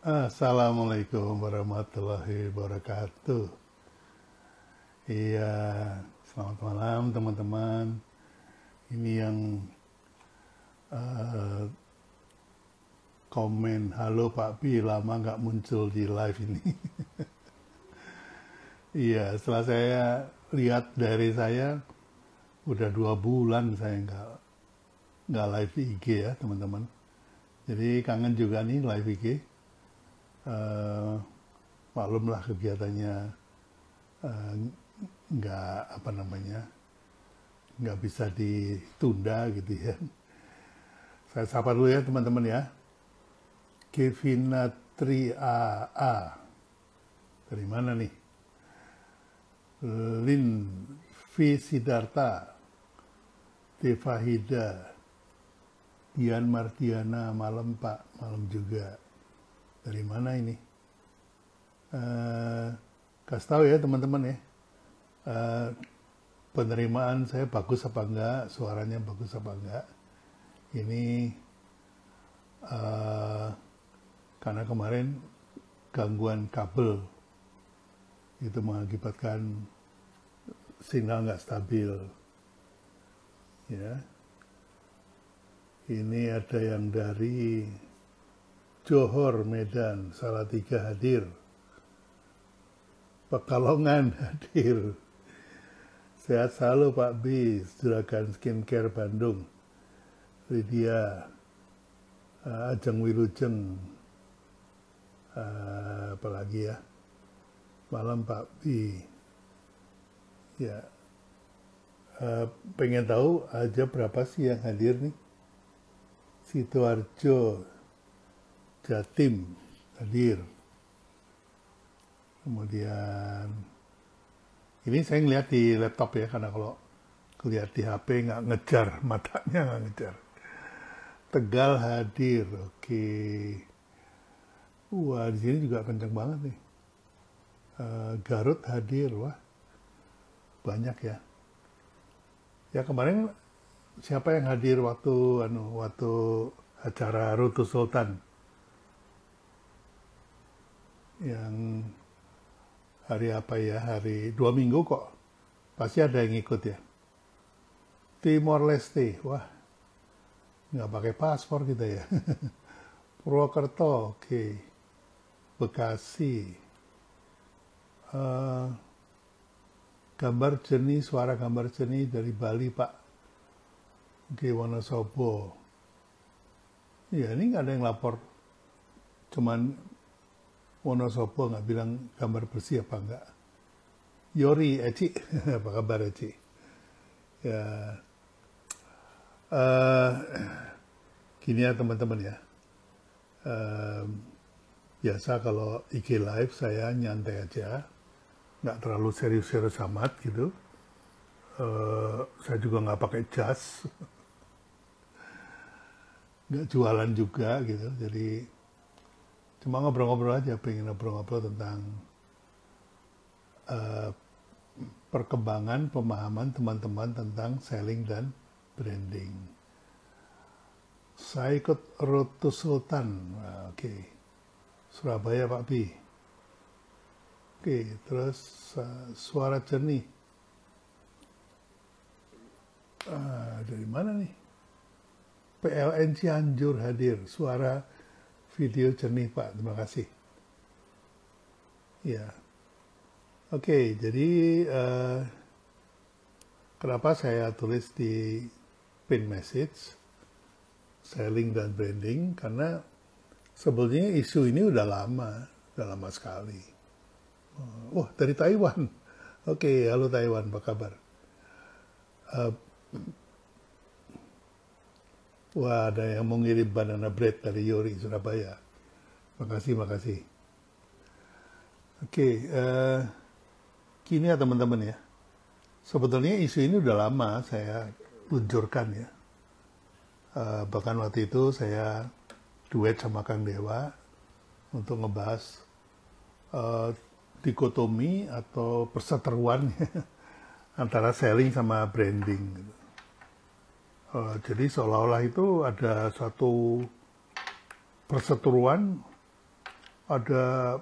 Assalamualaikum warahmatullahi wabarakatuh. Iya, selamat malam teman-teman. Ini yang uh, komen, halo Pak Pi, lama nggak muncul di live ini. Iya, setelah saya lihat dari saya, udah dua bulan saya nggak nggak live IG ya teman-teman. Jadi kangen juga nih live IG. Uh, eh, maklumlah kegiatannya uh, nggak apa namanya nggak bisa ditunda gitu ya. Saya sapa dulu ya teman-teman ya. Kevina 3 AA. Dari mana nih? Eh, Lin V. Sidarta, Tevahida, Dian Martiana malam Pak, malam juga. Dari mana ini? Uh, kasih tahu ya teman-teman ya. Uh, penerimaan saya bagus apa enggak, suaranya bagus apa enggak. Ini uh, karena kemarin gangguan kabel itu mengakibatkan sinyal nggak stabil. Ya. Ini ada yang dari Johor, Medan, salah tiga hadir. Pekalongan hadir. Sehat selalu Pak B, Juragan Skincare Bandung. Lydia, eh, Ajeng Wirujeng, eh, apalagi ya malam bakti Ya, uh, pengen tahu aja berapa sih yang hadir nih? Sidoarjo, Jatim hadir. Kemudian ini saya ngeliat di laptop ya karena kalau ngeliat di HP nggak ngejar matanya nggak ngejar. Tegal hadir, oke. Wah di sini juga kencang banget nih. Eh, Garut hadir, wah banyak ya. Ya kemarin siapa yang hadir waktu anu waktu acara Rutu Sultan yang hari apa ya hari dua minggu kok pasti ada yang ikut ya Timor Leste wah nggak pakai paspor kita ya Purwokerto oke okay. Bekasi Eh, gambar jernih, suara gambar jernih dari Bali Pak G. Wonosobo. Ya ini nggak ada yang lapor, cuman Wonosobo nggak bilang gambar bersih apa enggak. Yori Eci, apa kabar Eci? Ya, uh, gini ya teman-teman ya. Uh, biasa kalau IG live saya nyantai aja nggak terlalu serius-serius amat gitu. Uh, saya juga nggak pakai jas, nggak jualan juga gitu. Jadi cuma ngobrol-ngobrol aja, pengen ngobrol-ngobrol tentang uh, perkembangan pemahaman teman-teman tentang selling dan branding. Saya ikut road to Sultan, nah, oke, okay. Surabaya Pak Bi. Oke, terus uh, suara jernih. Uh, dari mana nih? PLN Cianjur hadir, suara video jernih Pak, terima kasih. Ya, oke, jadi uh, kenapa saya tulis di pin message, selling dan branding, karena sebetulnya isu ini udah lama, udah lama sekali Oh, oh, dari Taiwan. Oke, okay, halo Taiwan, apa kabar? Uh, wah, ada yang mau ngirim banana bread dari Yori, Surabaya. Makasih, makasih. Oke, okay, uh, eh, kini ya teman-teman ya. Sebetulnya isu ini udah lama saya luncurkan ya. Uh, bahkan waktu itu saya duet sama Kang Dewa untuk ngebahas uh, dikotomi atau perseteruan antara selling sama branding. Gitu. Eh, jadi seolah-olah itu ada satu perseteruan, ada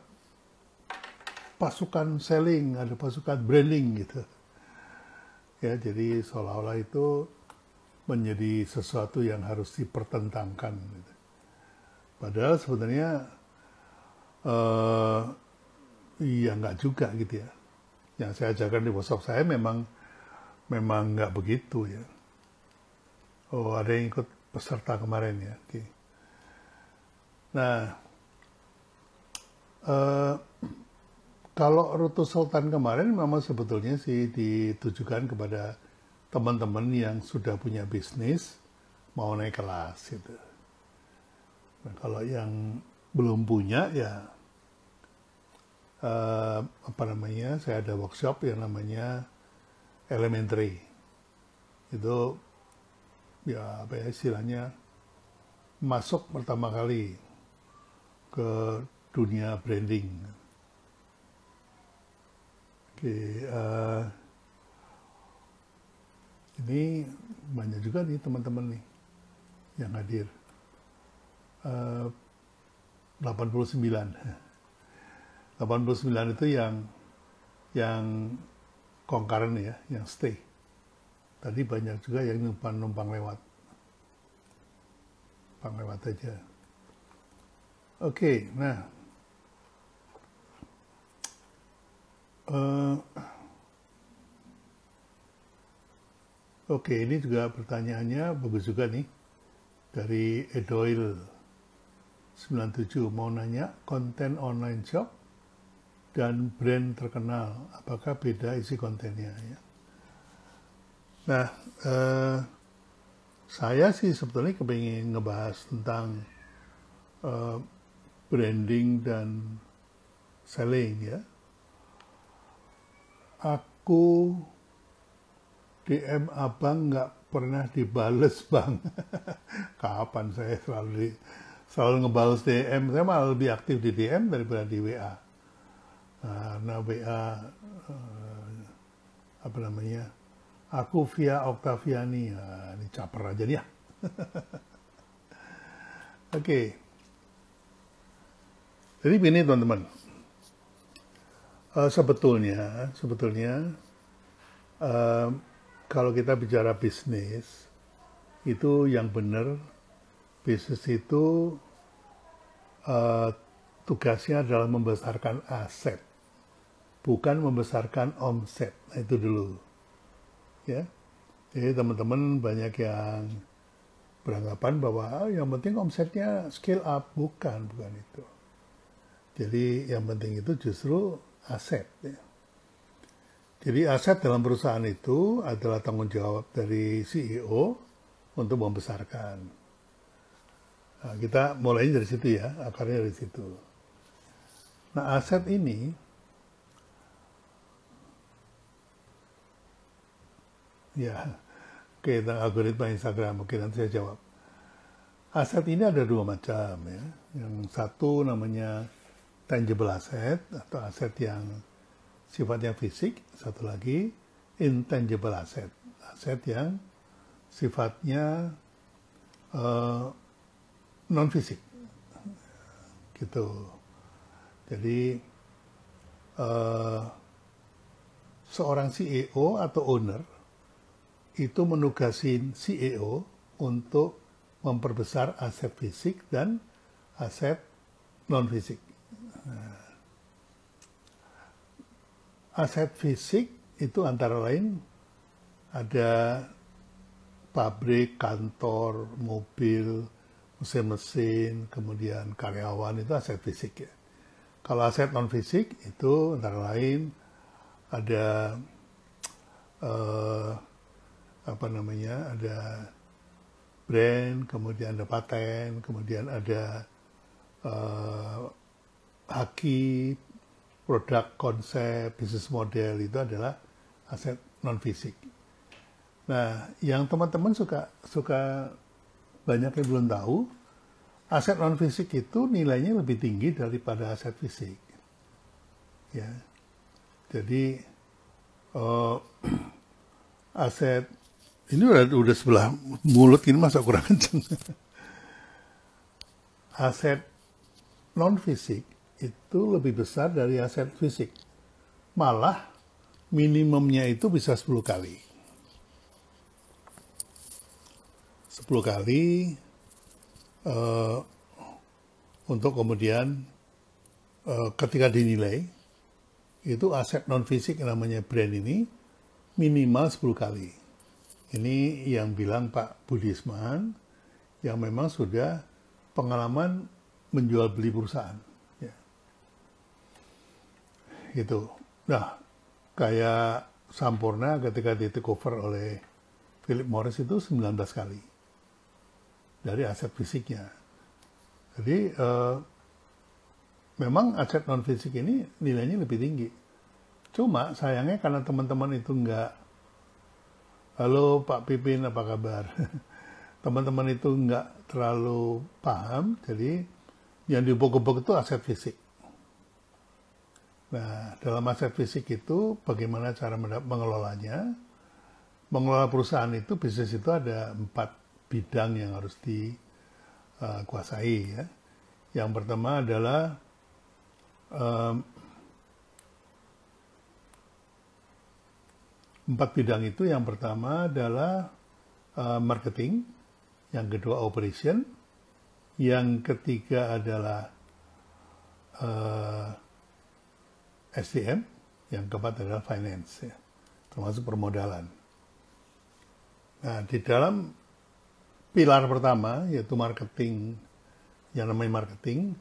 pasukan selling, ada pasukan branding gitu. Ya, jadi seolah-olah itu menjadi sesuatu yang harus dipertentangkan. Gitu. Padahal sebenarnya uh, Iya nggak juga gitu ya. Yang saya ajarkan di workshop saya memang memang nggak begitu ya. Oh ada yang ikut peserta kemarin ya. Oke. Nah uh, kalau rutu Sultan kemarin memang sebetulnya sih ditujukan kepada teman-teman yang sudah punya bisnis mau naik kelas gitu. Nah, kalau yang belum punya ya uh, apa namanya saya ada workshop yang namanya elementary itu ya apa ya istilahnya masuk pertama kali ke dunia branding oke uh, ini banyak juga nih teman-teman nih yang hadir eh, uh, 89 89 itu yang yang kongkaren ya, yang stay. Tadi banyak juga yang numpang-numpang lewat. Numpang lewat aja. Oke, okay, nah. Uh, Oke, okay, ini juga pertanyaannya bagus juga nih. Dari Edoil 97 mau nanya konten online shop dan brand terkenal, apakah beda isi kontennya ya. Nah, eh, saya sih sebetulnya kepingin ngebahas tentang eh, branding dan selling ya. Aku DM abang nggak pernah dibales bang. Kapan saya selalu di, selalu ngebales DM, saya malah lebih aktif di DM daripada di WA nah WA ah, ah, apa namanya aku via Octaviani uh, ini caper aja dia oke okay. jadi begini teman-teman uh, sebetulnya sebetulnya uh, kalau kita bicara bisnis itu yang benar bisnis itu uh, tugasnya adalah membesarkan aset bukan membesarkan omset. Nah, itu dulu. Ya. Jadi teman-teman banyak yang beranggapan bahwa oh, yang penting omsetnya scale up, bukan, bukan itu. Jadi yang penting itu justru aset. Ya. Jadi aset dalam perusahaan itu adalah tanggung jawab dari CEO untuk membesarkan. Nah, kita mulai dari situ ya, akarnya dari situ. Nah aset ini ya ke algoritma Instagram mungkin nanti saya jawab. Aset ini ada dua macam ya. Yang satu namanya tangible asset atau aset yang sifatnya fisik, satu lagi intangible asset, aset yang sifatnya uh, eh, non fisik gitu jadi uh, seorang CEO atau owner itu menugasin CEO untuk memperbesar aset fisik dan aset non fisik. Nah, aset fisik itu antara lain ada pabrik, kantor, mobil, mesin-mesin, kemudian karyawan itu aset fisik ya. Kalau aset non fisik itu antara lain ada uh, apa namanya ada brand, kemudian ada paten, kemudian ada uh, haki, produk, konsep, bisnis model itu adalah aset non fisik. Nah, yang teman-teman suka suka banyak yang belum tahu, aset non fisik itu nilainya lebih tinggi daripada aset fisik. Ya, jadi uh, aset ini udah, udah sebelah mulut ini masa kurang kenceng. aset non fisik itu lebih besar dari aset fisik. Malah minimumnya itu bisa 10 kali. 10 kali uh, untuk kemudian uh, ketika dinilai itu aset non fisik yang namanya brand ini minimal 10 kali. Ini yang bilang Pak Budisman yang memang sudah pengalaman menjual beli perusahaan. Ya. Gitu. Nah, kayak Sampurna ketika di take oleh Philip Morris itu 19 kali dari aset fisiknya. Jadi eh, memang aset non fisik ini nilainya lebih tinggi. Cuma sayangnya karena teman-teman itu nggak halo Pak Pipin apa kabar? Teman-teman itu nggak terlalu paham, jadi yang dibobok-bobok itu aset fisik. Nah, dalam aset fisik itu bagaimana cara mengelolanya? Mengelola perusahaan itu, bisnis itu ada empat bidang yang harus dikuasai eh, ya. Yang pertama adalah um, Empat bidang itu yang pertama adalah uh, marketing, yang kedua operation, yang ketiga adalah uh, eh, SDM, yang keempat adalah finance, ya, termasuk permodalan. Nah, di dalam pilar pertama, yaitu marketing, yang namanya marketing,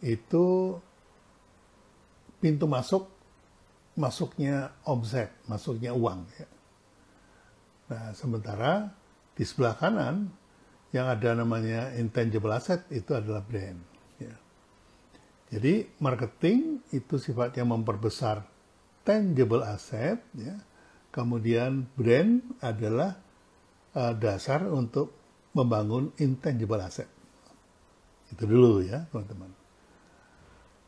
itu pintu masuk masuknya omset, masuknya uang. Ya. Nah, sementara di sebelah kanan yang ada namanya intangible asset itu adalah brand. Ya. Jadi marketing itu sifatnya memperbesar tangible asset, ya. kemudian brand adalah uh, dasar untuk membangun intangible asset. Itu dulu ya teman-teman.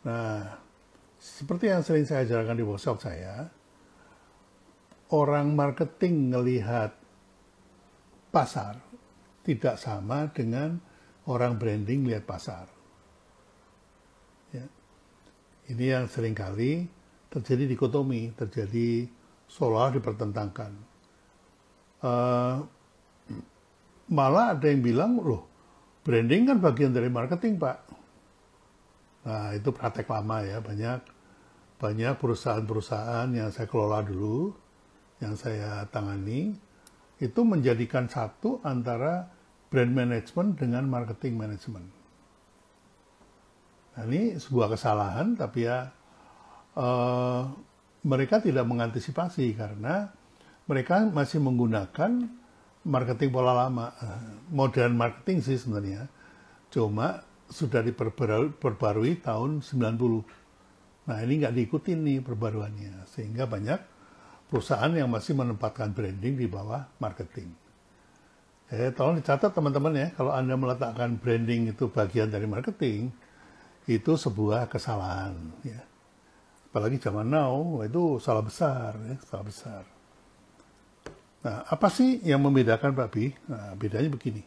Nah, seperti yang sering saya ajarkan di workshop saya, orang marketing melihat pasar tidak sama dengan orang branding melihat pasar. Ya. Ini yang seringkali terjadi dikotomi, terjadi seolah dipertentangkan. Uh, malah ada yang bilang, loh, branding kan bagian dari marketing, Pak. Nah, itu praktek lama ya, banyak banyak perusahaan-perusahaan yang saya kelola dulu, yang saya tangani, itu menjadikan satu antara brand management dengan marketing management. Nah, ini sebuah kesalahan, tapi ya uh, mereka tidak mengantisipasi karena mereka masih menggunakan marketing pola lama, eh, modern marketing sih sebenarnya. Cuma sudah diperbarui tahun 90. Nah ini nggak diikuti nih perbaruannya, sehingga banyak perusahaan yang masih menempatkan branding di bawah marketing. eh tolong dicatat teman-teman ya, kalau Anda meletakkan branding itu bagian dari marketing, itu sebuah kesalahan. Ya. Apalagi zaman now, itu salah besar, ya, salah besar. Nah, apa sih yang membedakan Pak B? Nah, bedanya begini.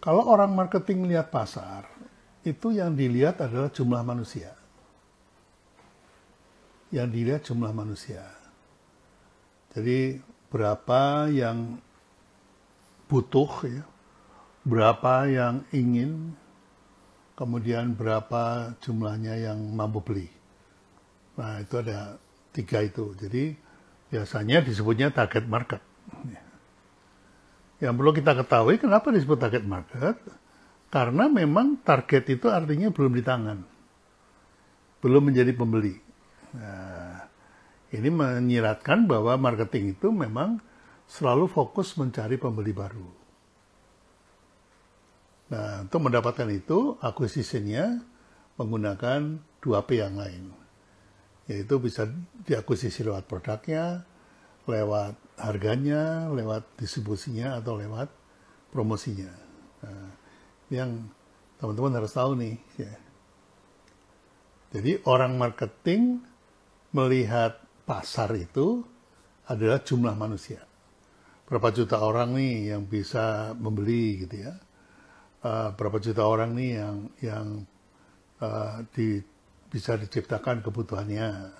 Kalau orang marketing melihat pasar, itu yang dilihat adalah jumlah manusia. Yang dilihat jumlah manusia. Jadi berapa yang butuh, ya, berapa yang ingin, kemudian berapa jumlahnya yang mampu beli. Nah itu ada tiga itu. Jadi biasanya disebutnya target market. Yang perlu kita ketahui kenapa disebut target market, karena memang target itu artinya belum di tangan, belum menjadi pembeli. Nah, ini menyiratkan bahwa marketing itu memang selalu fokus mencari pembeli baru. Nah, untuk mendapatkan itu, akuisisinya menggunakan dua P yang lain. Yaitu bisa diakuisisi lewat produknya, lewat harganya, lewat distribusinya, atau lewat promosinya. Nah, yang teman-teman harus tahu nih. Ya. Jadi orang marketing melihat pasar itu adalah jumlah manusia. Berapa juta orang nih yang bisa membeli gitu ya. Uh, berapa juta orang nih yang yang uh, di, bisa diciptakan kebutuhannya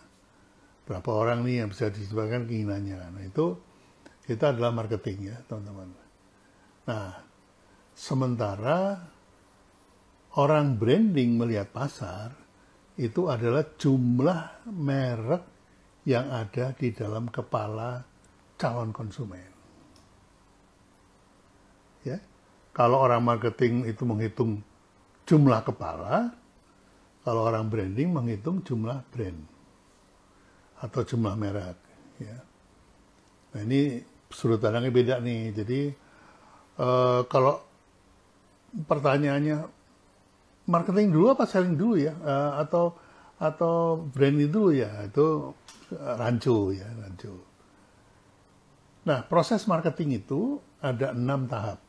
berapa orang nih yang bisa disebabkan keinginannya. Nah itu kita adalah marketing ya teman-teman. Nah sementara orang branding melihat pasar itu adalah jumlah merek yang ada di dalam kepala calon konsumen. Ya, kalau orang marketing itu menghitung jumlah kepala, kalau orang branding menghitung jumlah brand atau jumlah merek. Ya. Nah ini sudut pandangnya beda nih. Jadi uh, kalau pertanyaannya marketing dulu apa selling dulu ya uh, atau atau branding dulu ya itu eh, rancu ya rancu. Nah proses marketing itu ada enam tahap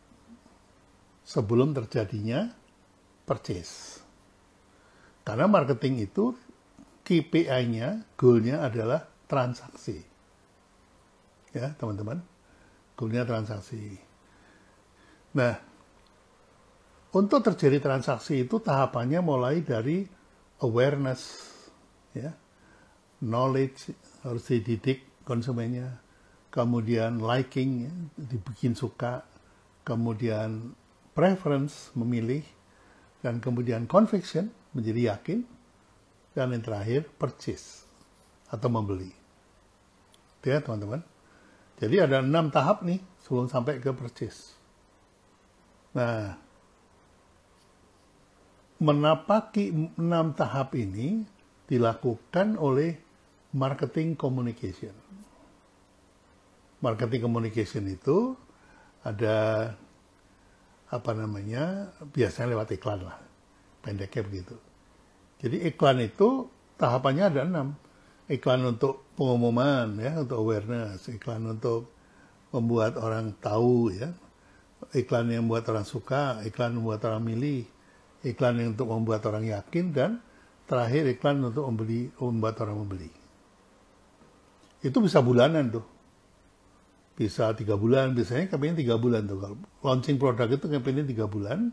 sebelum terjadinya purchase. Karena marketing itu KPI-nya, goalnya adalah transaksi. Ya, teman-teman. Goalnya transaksi. Nah, untuk terjadi transaksi itu tahapannya mulai dari awareness, ya, knowledge harus dididik konsumennya, kemudian liking, ya, dibikin suka, kemudian preference memilih, dan kemudian conviction menjadi yakin, dan yang terakhir, purchase atau membeli. Gitu ya, teman-teman. Jadi ada enam tahap nih sebelum sampai ke purchase. Nah, menapaki enam tahap ini dilakukan oleh marketing communication. Marketing communication itu ada apa namanya biasanya lewat iklan lah, pendeknya begitu. Jadi iklan itu tahapannya ada enam. Iklan untuk pengumuman ya, untuk awareness, iklan untuk membuat orang tahu ya, iklan yang membuat orang suka, iklan yang membuat orang milih, iklan yang untuk membuat orang yakin dan terakhir iklan untuk membeli, membuat orang membeli. Itu bisa bulanan tuh. Bisa tiga bulan, biasanya kampanye tiga bulan tuh. Kalau launching produk itu kampanye tiga bulan,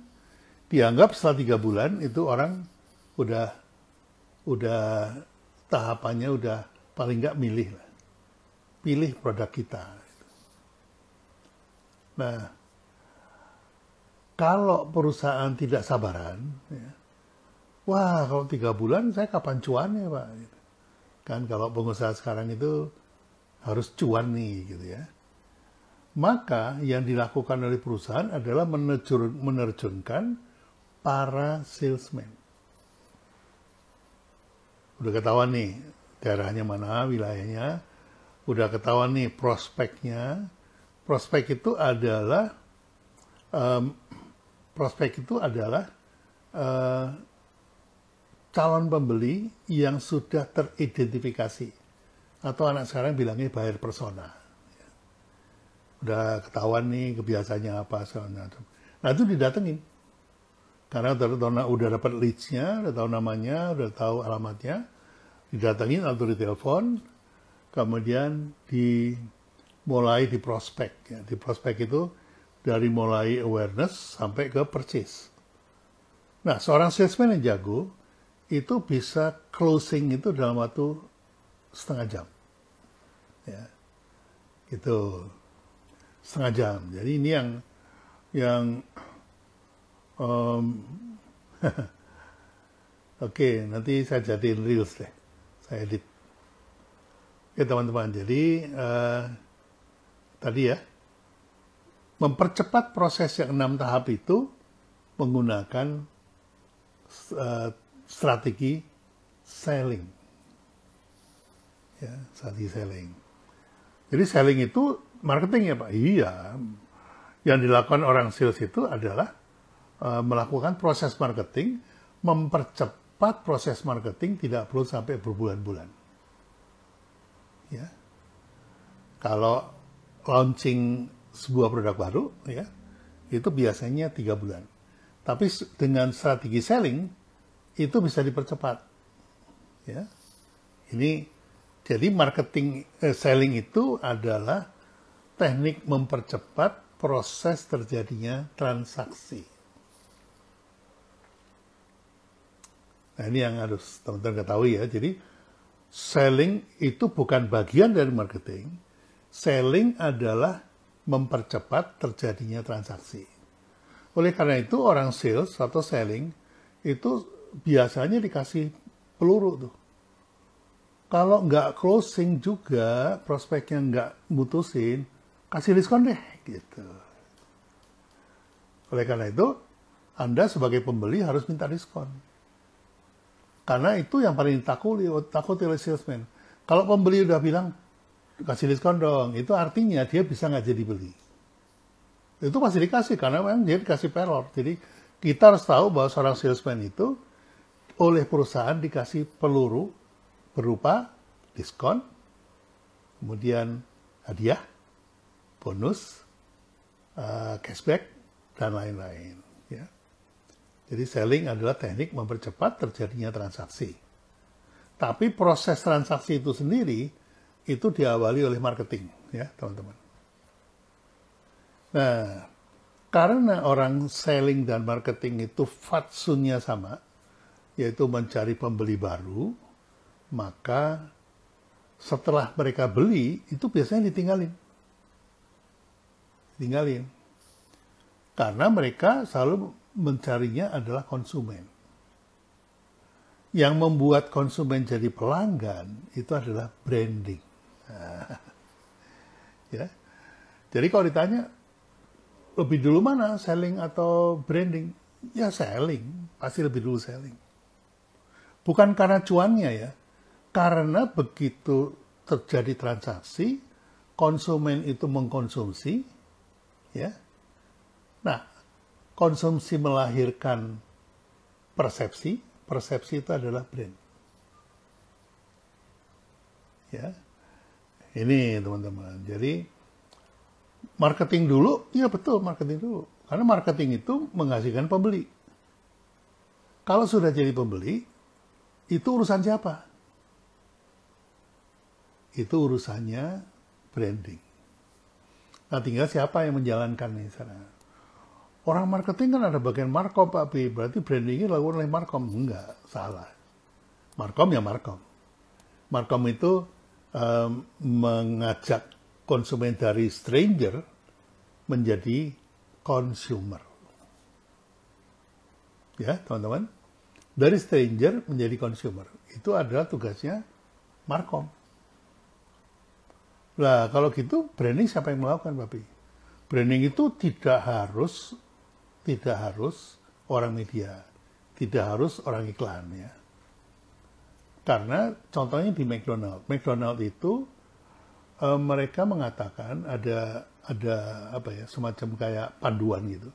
dianggap setelah tiga bulan itu orang udah udah tahapannya udah paling nggak milih lah. Pilih produk kita. Nah, kalau perusahaan tidak sabaran, ya, wah kalau tiga bulan saya kapan cuannya pak? Kan kalau pengusaha sekarang itu harus cuan nih gitu ya. Maka yang dilakukan oleh perusahaan adalah menerjunkan para salesman udah ketahuan nih daerahnya mana, wilayahnya, udah ketahuan nih prospeknya. Prospek itu adalah um, prospek itu adalah uh, calon pembeli yang sudah teridentifikasi atau anak sekarang bilangnya buyer persona. Udah ketahuan nih kebiasaannya apa segala macam. Nah itu didatengin karena udah, udah dapat leads-nya, udah tahu namanya, udah tahu alamatnya, didatangin atau telepon, kemudian dimulai di prospek. Ya. Di prospek itu dari mulai awareness sampai ke purchase. Nah, seorang salesman yang jago itu bisa closing itu dalam waktu setengah jam. Ya. Itu Setengah jam. Jadi ini yang yang Um, Oke, nanti saya jadiin reels deh. Saya edit. Oke teman-teman, jadi uh, tadi ya, mempercepat proses yang enam tahap itu menggunakan uh, strategi selling. Ya, strategi selling. Jadi selling itu marketing ya Pak? Iya. Yang dilakukan orang sales itu adalah Eh, melakukan proses marketing, mempercepat proses marketing tidak perlu sampai berbulan-bulan. Ya. Kalau launching sebuah produk baru, ya, itu biasanya tiga bulan. Tapi dengan strategi selling itu bisa dipercepat. Ya. Ini jadi marketing eh, selling itu adalah teknik mempercepat proses terjadinya transaksi. Nah ini yang harus teman-teman ketahui ya. Jadi selling itu bukan bagian dari marketing. Selling adalah mempercepat terjadinya transaksi. Oleh karena itu orang sales atau selling itu biasanya dikasih peluru tuh. Kalau nggak closing juga prospek yang nggak mutusin, kasih diskon deh gitu. Oleh karena itu, Anda sebagai pembeli harus minta diskon karena itu yang paling ditakuti, takut oleh salesman. Kalau pembeli udah bilang, kasih diskon dong, itu artinya dia bisa nggak jadi beli. Itu pasti dikasih, karena memang dia dikasih peror. Jadi kita harus tahu bahwa seorang salesman itu oleh perusahaan dikasih peluru berupa diskon, kemudian hadiah, bonus, eh, cashback, dan lain-lain. Jadi selling adalah teknik mempercepat terjadinya transaksi. Tapi proses transaksi itu sendiri itu diawali oleh marketing, ya teman-teman. Nah, karena orang selling dan marketing itu fatsunnya sama, yaitu mencari pembeli baru, maka setelah mereka beli itu biasanya ditinggalin. Ditinggalin. Karena mereka selalu mencarinya adalah konsumen. Yang membuat konsumen jadi pelanggan itu adalah branding. ya. Jadi kalau ditanya lebih dulu mana selling atau branding? Ya selling, pasti lebih dulu selling. Bukan karena cuannya ya, karena begitu terjadi transaksi, konsumen itu mengkonsumsi, ya. Nah, konsumsi melahirkan persepsi, persepsi itu adalah brand. Ya. Ini teman-teman. Jadi marketing dulu, ya betul marketing dulu. Karena marketing itu menghasilkan pembeli. Kalau sudah jadi pembeli, itu urusan siapa? Itu urusannya branding. Nah tinggal siapa yang menjalankan nih sana. Orang marketing kan ada bagian markom Pak B, berarti brandingnya dilakukan oleh markom. Enggak, salah. Markom ya markom. Markom itu um, mengajak konsumen dari stranger menjadi consumer. Ya, teman-teman. Dari stranger menjadi consumer. Itu adalah tugasnya markom. Lah, kalau gitu branding siapa yang melakukan, Pak B? Branding itu tidak harus tidak harus orang media, tidak harus orang iklan ya. Karena contohnya di McDonald, McDonald itu e, mereka mengatakan ada ada apa ya semacam kayak panduan gitu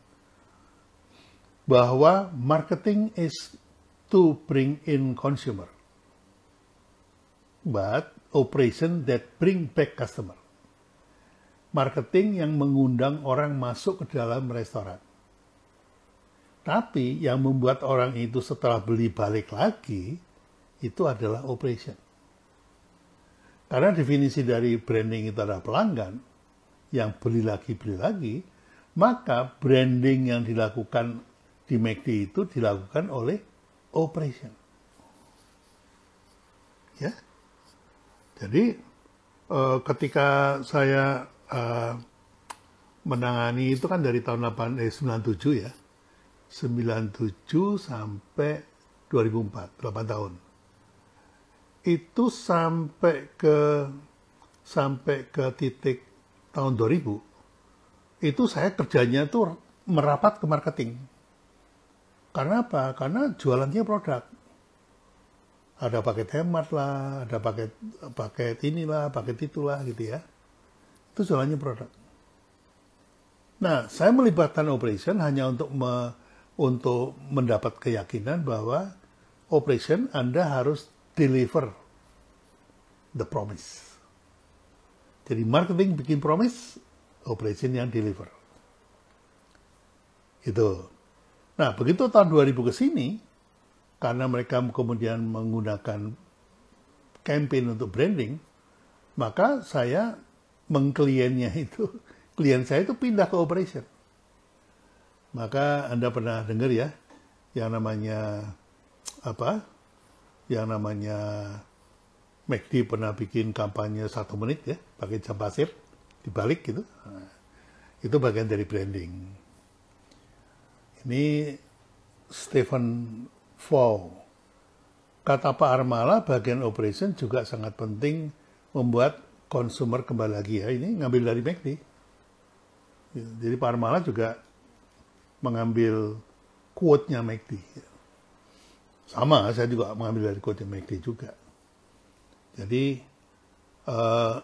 bahwa marketing is to bring in consumer, but operation that bring back customer. Marketing yang mengundang orang masuk ke dalam restoran tapi yang membuat orang itu setelah beli balik lagi itu adalah operation. Karena definisi dari branding itu adalah pelanggan yang beli lagi beli lagi, maka branding yang dilakukan di McD itu dilakukan oleh operation. Ya. Jadi uh, ketika saya uh, menangani itu kan dari tahun 8 eh, ya 97 sampai 2004, 8 tahun. Itu sampai ke sampai ke titik tahun 2000, itu saya kerjanya itu merapat ke marketing. Karena apa? Karena jualannya produk. Ada paket hemat lah, ada paket paket inilah, paket itulah gitu ya. Itu jualannya produk. Nah, saya melibatkan operation hanya untuk me, untuk mendapat keyakinan bahwa operation Anda harus deliver the promise. Jadi marketing bikin promise, operation yang deliver. Itu. Nah, begitu tahun 2000 ke sini, karena mereka kemudian menggunakan campaign untuk branding, maka saya mengkliennya itu, klien saya itu pindah ke operation. Maka Anda pernah dengar ya yang namanya apa? Yang namanya McD pernah bikin kampanye satu menit ya pakai jam pasir dibalik gitu. itu bagian dari branding. Ini Stephen Fow. Kata Pak Armala bagian operation juga sangat penting membuat konsumer kembali lagi ya. Ini ngambil dari McD. Jadi Pak Armala juga mengambil quote-nya MACD. Sama, saya juga mengambil dari quote-nya MACD juga. Jadi, uh,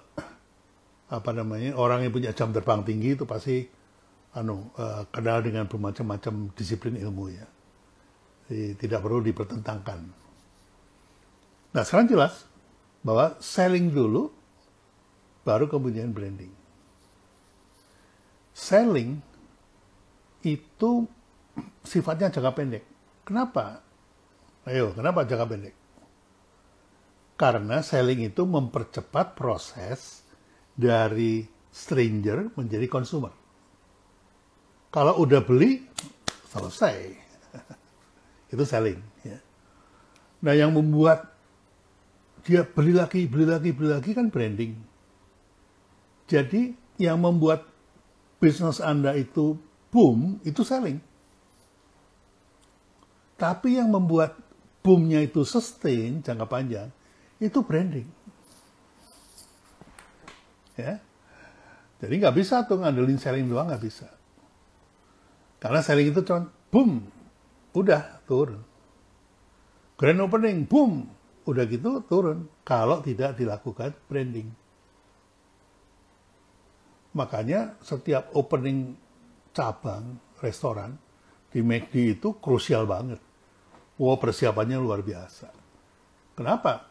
apa namanya, orang yang punya jam terbang tinggi itu pasti anu uh, kenal dengan bermacam-macam disiplin ilmu ya. Jadi, tidak perlu dipertentangkan. Nah, sekarang jelas bahwa selling dulu, baru kemudian branding. Selling itu sifatnya jangka pendek. Kenapa? Ayo, kenapa jangka pendek? Karena selling itu mempercepat proses dari stranger menjadi consumer. Kalau udah beli, selesai. itu selling. Ya. Nah, yang membuat dia beli lagi, beli lagi, beli lagi kan branding. Jadi, yang membuat bisnis Anda itu boom itu selling. Tapi yang membuat boomnya itu sustain jangka panjang itu branding. Ya. Jadi nggak bisa tuh ngandelin selling doang nggak bisa. Karena selling itu cuma boom, udah turun. Grand opening, boom, udah gitu turun. Kalau tidak dilakukan branding. Makanya setiap opening cabang restoran di McD itu krusial banget. wow, persiapannya luar biasa. Kenapa?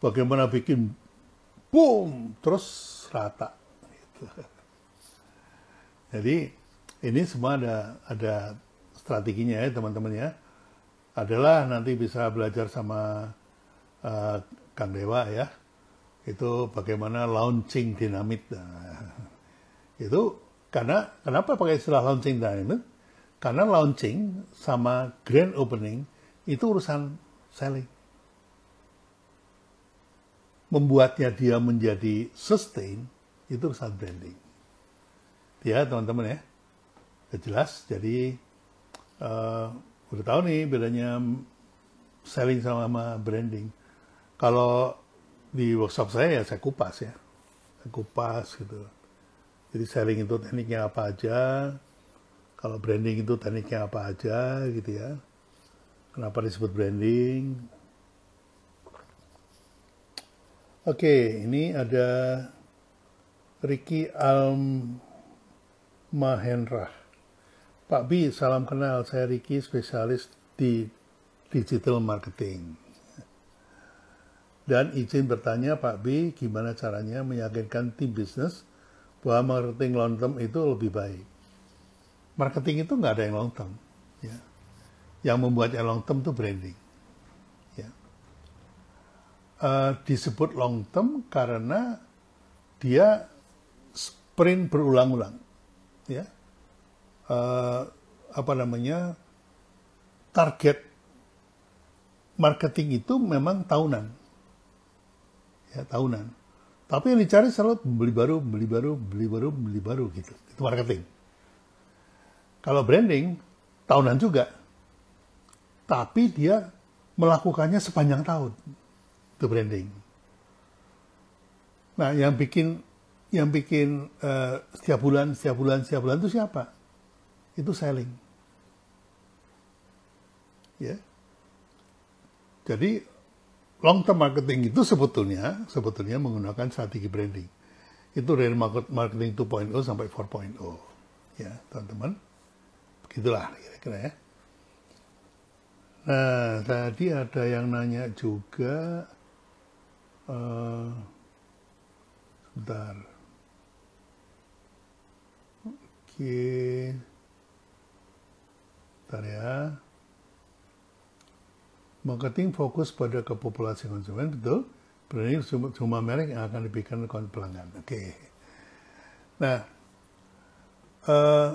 Bagaimana bikin boom terus rata. Gitu. Jadi ini semua ada ada strateginya ya teman-teman ya. Adalah nanti bisa belajar sama uh, Kang Dewa ya. Itu bagaimana launching dinamit. Nah, itu karena kenapa pakai istilah launching diamond? Karena launching sama grand opening itu urusan selling. Membuatnya dia menjadi sustain itu urusan branding. Ya teman-teman ya, jelas. Jadi uh, udah tahu nih bedanya selling sama, branding. Kalau di workshop saya ya saya kupas ya, saya kupas gitu jadi selling itu tekniknya apa aja, kalau branding itu tekniknya apa aja gitu ya. Kenapa disebut branding? Oke, ini ada Ricky Alm Mahendra. Pak Bi, salam kenal. Saya Ricky, spesialis di digital marketing. Dan izin bertanya Pak Bi, gimana caranya meyakinkan tim bisnis bahwa marketing long term itu lebih baik. Marketing itu nggak ada yang long term. Ya. Yang membuatnya yang long term itu branding. Ya. Uh, disebut long term karena dia sprint berulang-ulang. Ya. Uh, apa namanya target marketing itu memang tahunan. Ya, tahunan tapi yang dicari selalu beli baru, beli baru, beli baru, beli baru gitu. Itu marketing. Kalau branding, tahunan juga. Tapi dia melakukannya sepanjang tahun. Itu branding. Nah, yang bikin yang bikin uh, setiap bulan, setiap bulan, setiap bulan itu siapa? Itu selling. Ya. Jadi long term marketing itu sebetulnya sebetulnya menggunakan strategi branding. Itu dari marketing 2.0 sampai 4.0. Ya, teman-teman. Begitulah kira-kira ya. Nah, tadi ada yang nanya juga uh, sebentar. Oke. Bentar ya marketing fokus pada ke populasi konsumen, betul. Berarti cuma merek yang akan diberikan ke pelanggan. Oke. Okay. Nah, uh,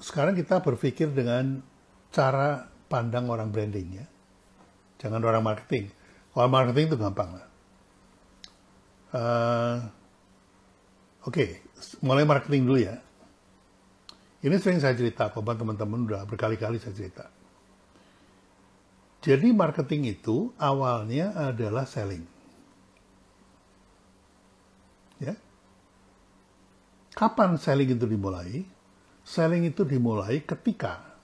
sekarang kita berpikir dengan cara pandang orang branding ya. Jangan orang marketing. Kalau marketing itu gampang lah. Uh, Oke, okay. mulai marketing dulu ya. Ini sering saya cerita, beban teman-teman udah berkali-kali saya cerita. Jadi marketing itu awalnya adalah selling. Ya. Kapan selling itu dimulai? Selling itu dimulai ketika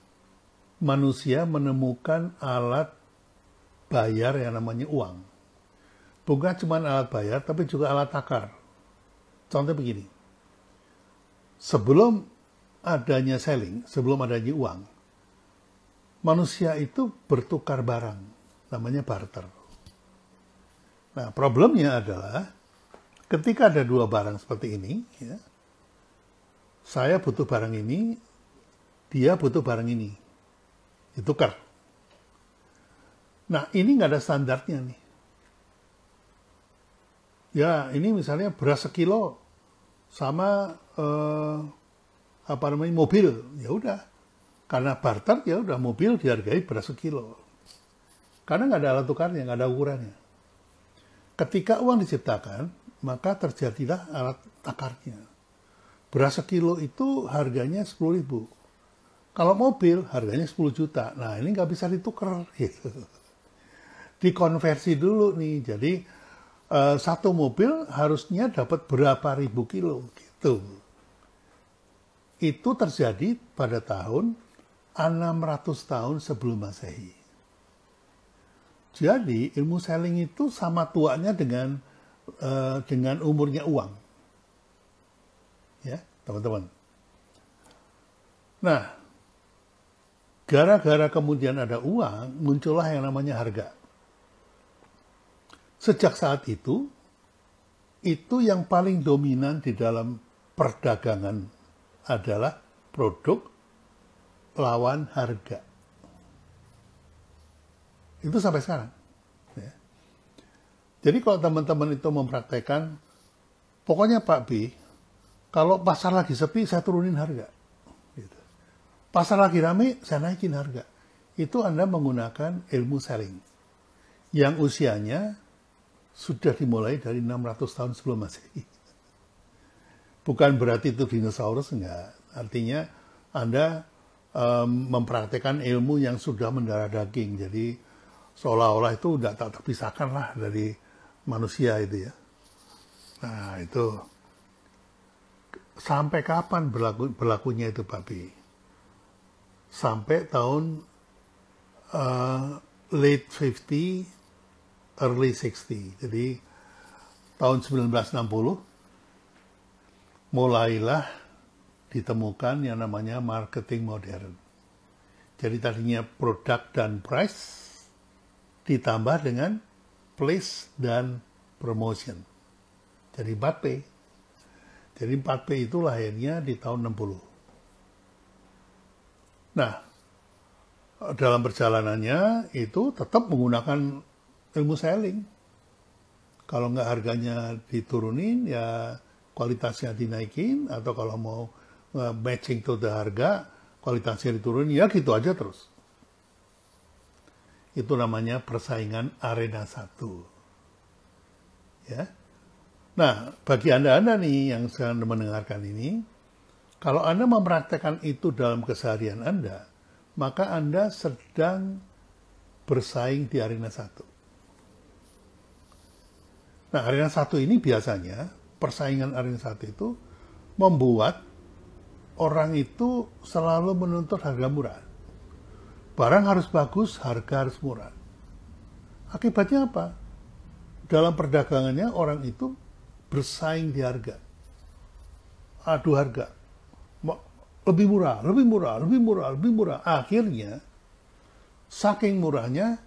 manusia menemukan alat bayar yang namanya uang. Bukan cuma alat bayar, tapi juga alat takar. Contoh begini. Sebelum adanya selling, sebelum adanya uang, manusia itu bertukar barang, namanya barter. Nah, problemnya adalah ketika ada dua barang seperti ini, ya, saya butuh barang ini, dia butuh barang ini, ditukar. Nah, ini nggak ada standarnya nih. Ya, ini misalnya beras sekilo sama eh, apa namanya mobil, ya udah karena barter ya udah mobil dihargai berapa kilo. Karena nggak ada alat tukarnya, nggak ada ukurannya. Ketika uang diciptakan, maka terjadilah alat takarnya. Beras kilo itu harganya 10 ribu. Kalau mobil harganya 10 juta. Nah ini nggak bisa ditukar gitu. Dikonversi dulu nih. Jadi eh, satu mobil harusnya dapat berapa ribu kilo gitu. Itu terjadi pada tahun 600 tahun sebelum Masehi. Jadi ilmu selling itu sama tuanya dengan uh, dengan umurnya uang. Ya, teman-teman. Nah, gara-gara kemudian ada uang, muncullah yang namanya harga. Sejak saat itu, itu yang paling dominan di dalam perdagangan adalah produk lawan harga. Itu sampai sekarang. Ya. Jadi kalau teman-teman itu mempraktekkan, pokoknya Pak B, kalau pasar lagi sepi, saya turunin harga. Gitu. Pasar lagi rame, saya naikin harga. Itu Anda menggunakan ilmu selling. Yang usianya sudah dimulai dari 600 tahun sebelum masehi. Bukan berarti itu dinosaurus, enggak. Artinya Anda um, mempraktekkan ilmu yang sudah mendarah daging. Jadi seolah-olah itu udah tak terpisahkan lah dari manusia itu ya. Nah itu sampai kapan berlaku berlakunya itu babi? Sampai tahun uh, late 50, early 60. Jadi tahun 1960 mulailah ditemukan yang namanya marketing modern. Jadi tadinya produk dan price ditambah dengan place dan promotion. Jadi 4P. Jadi 4P itu lahirnya di tahun 60. Nah, dalam perjalanannya itu tetap menggunakan ilmu selling. Kalau nggak harganya diturunin, ya kualitasnya dinaikin, atau kalau mau Eh, matching tuh harga, kualitasnya diturun, ya gitu aja terus. Itu namanya persaingan arena satu. Ya. Nah, bagi Anda-Anda nih yang sedang mendengarkan ini, kalau Anda mempraktekkan itu dalam keseharian Anda, maka Anda sedang bersaing di arena satu. Nah, arena satu ini biasanya, persaingan arena satu itu membuat orang itu selalu menuntut harga murah. Barang harus bagus, harga harus murah. Akibatnya apa? Dalam perdagangannya orang itu bersaing di harga. Adu harga. Lebih murah, lebih murah, lebih murah, lebih murah. Akhirnya, saking murahnya,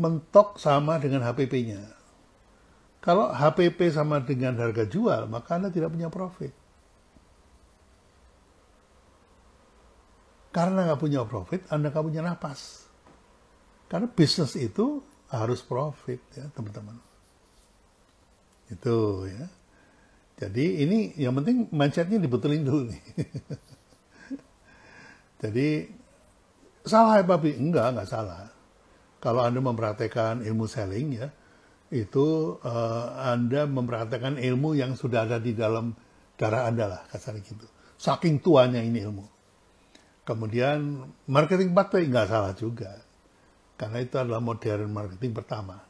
mentok sama dengan HPP-nya. Kalau HPP sama dengan harga jual, maka Anda tidak punya profit. Karena nggak punya profit, Anda nggak punya nafas. Karena bisnis itu harus profit ya teman-teman. Itu ya. Jadi ini yang penting mindsetnya dibetulin dulu nih. Jadi salah ya Papi? Enggak, enggak salah. Kalau Anda memperhatikan ilmu selling ya, itu uh, Anda memperhatikan ilmu yang sudah ada di dalam darah Anda lah, kasarnya gitu. Saking tuanya ini ilmu. Kemudian marketing pathway nggak salah juga. Karena itu adalah modern marketing pertama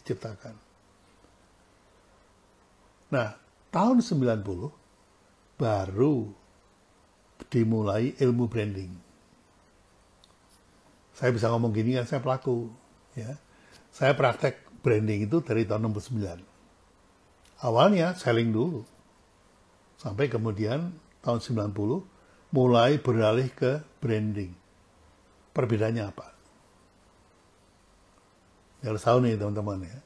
diciptakan. Nah, tahun 90 baru dimulai ilmu branding. Saya bisa ngomong gini kan saya pelaku, ya. Saya praktek branding itu dari tahun 69. Awalnya selling dulu. Sampai kemudian tahun 90 mulai beralih ke branding. Perbedaannya apa? harus tahu nih teman-teman ya.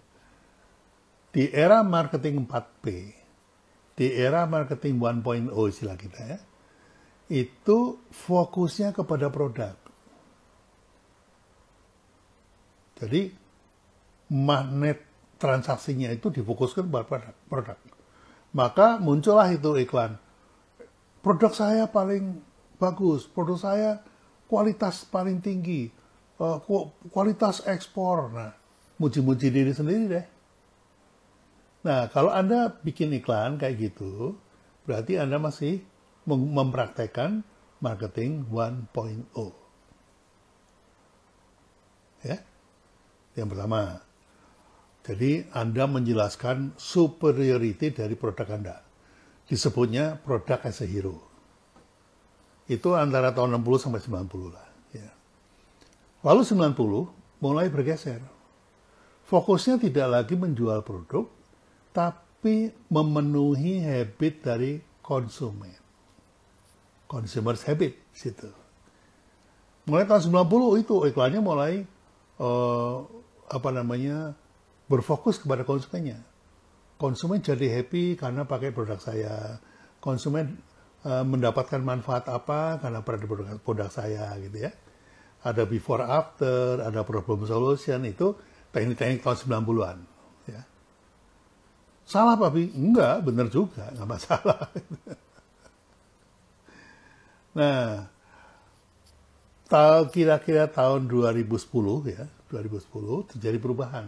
Di era marketing 4P, di era marketing 1.0 istilah kita ya, itu fokusnya kepada produk. Jadi magnet transaksinya itu difokuskan pada produk. Maka muncullah itu iklan produk saya paling bagus, produk saya kualitas paling tinggi, eh, kualitas ekspor. Nah, muji-muji diri sendiri deh. Nah, kalau Anda bikin iklan kayak gitu, berarti Anda masih mempraktekkan marketing 1.0. Ya. Yang pertama. Jadi Anda menjelaskan superiority dari produk Anda disebutnya produk as a hero. Itu antara tahun 60 sampai 90 lah. Ya. Lalu 90 mulai bergeser. Fokusnya tidak lagi menjual produk, tapi memenuhi habit dari konsumen. Consumer's habit situ. Mulai tahun 90 itu iklannya mulai uh, apa namanya berfokus kepada konsumennya konsumen jadi happy karena pakai produk saya konsumen uh, mendapatkan manfaat apa karena produk produk saya gitu ya ada before after ada problem solution itu teknik-teknik tahun 90-an ya salah tapi enggak benar juga enggak masalah nah kira-kira tahun 2010 ya 2010 terjadi perubahan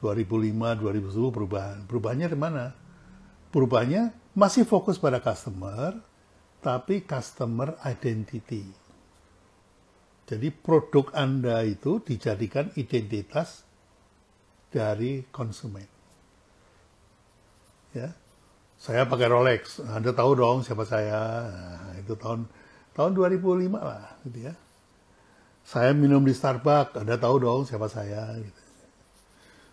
2005, 2010 perubahan. Perubahannya di mana? Perubahannya masih fokus pada customer, tapi customer identity. Jadi produk Anda itu dijadikan identitas dari konsumen. Ya. Saya pakai Rolex, Anda tahu dong siapa saya. Nah, itu tahun tahun 2005 lah gitu ya. Saya minum di Starbucks, Anda tahu dong siapa saya gitu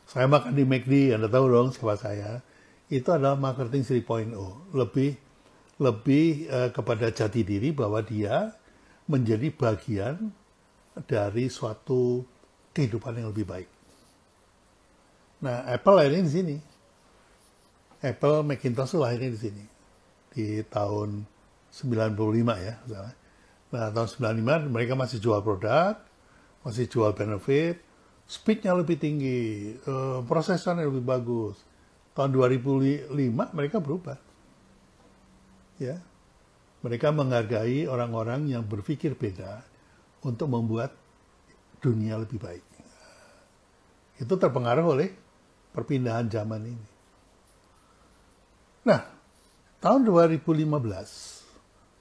saya makan di McD, Anda tahu dong siapa saya. Itu adalah marketing 3.0, lebih lebih uh, kepada jati diri bahwa dia menjadi bagian dari suatu kehidupan yang lebih baik. Nah, Apple lahirnya di sini. Apple Macintosh lahirnya di sini. Di tahun 95 ya. Misalnya. Nah, tahun 95 mereka masih jual produk, masih jual benefit, speednya lebih tinggi, uh, eh, prosesornya lebih bagus. Tahun 2005 mereka berubah. Ya. Mereka menghargai orang-orang yang berpikir beda untuk membuat dunia lebih baik. Itu terpengaruh oleh perpindahan zaman ini. Nah, tahun 2015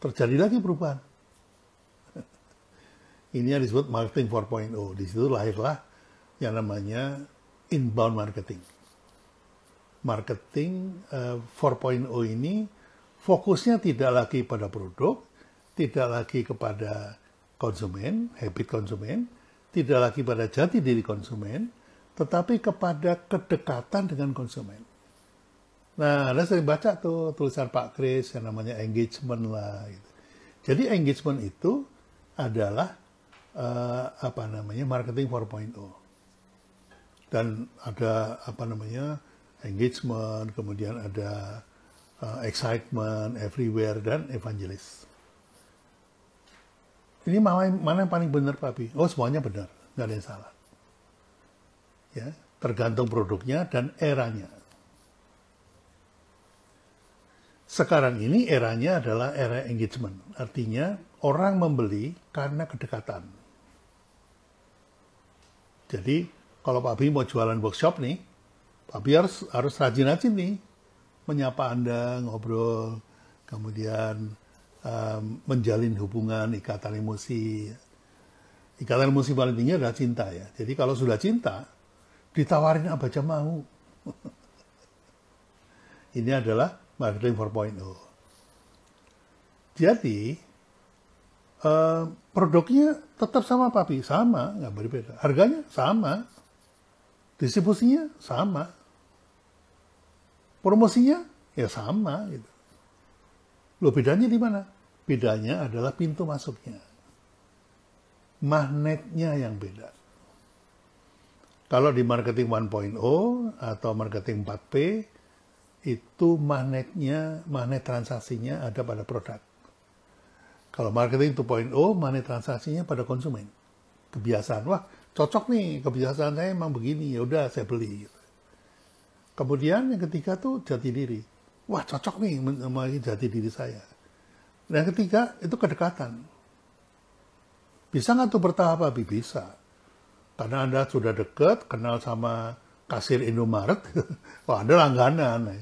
terjadi lagi perubahan. Ini yang disebut marketing 4.0. Di situ lahirlah yang namanya inbound marketing. Marketing uh, eh, 4.0 ini fokusnya tidak lagi pada produk, tidak lagi kepada konsumen, habit konsumen, tidak lagi pada jati diri konsumen, tetapi kepada kedekatan dengan konsumen. Nah, Anda sering baca tuh tulisan Pak Kris yang namanya engagement lah. Gitu. Jadi engagement itu adalah uh, apa namanya marketing 4.0 dan ada apa namanya engagement, kemudian ada uh, excitement everywhere dan evangelis. Ini mana, yang paling benar Papi? Oh semuanya benar, nggak ada yang salah. Ya, tergantung produknya dan eranya. Sekarang ini eranya adalah era engagement, artinya orang membeli karena kedekatan. Jadi kalau Pak Bi mau jualan workshop nih, Pak Bi harus, harus rajin-rajin nih. Menyapa Anda, ngobrol, kemudian um, menjalin hubungan, ikatan emosi. Ikatan emosi paling tinggi adalah cinta ya. Jadi kalau sudah cinta, ditawarin apa aja mau. Ini adalah marketing 4.0. Jadi, Uh, produknya tetap sama papi, sama, nggak berbeda. Harganya sama, Distribusinya sama. Promosinya ya sama gitu. Loh bedanya di mana? Bedanya adalah pintu masuknya. Magnetnya yang beda. Kalau di marketing 1.0 atau marketing 4P itu magnetnya, magnet transaksinya ada pada produk. Kalau marketing 2.0, magnet transaksinya pada konsumen. Kebiasaan, wah cocok nih kebiasaan saya emang begini ya udah saya beli gitu. kemudian yang ketiga tuh jati diri wah cocok nih memiliki jati diri saya dan yang ketiga itu kedekatan bisa nggak tuh bertahap apa bisa karena anda sudah deket kenal sama kasir Indomaret wah ada langganan ya.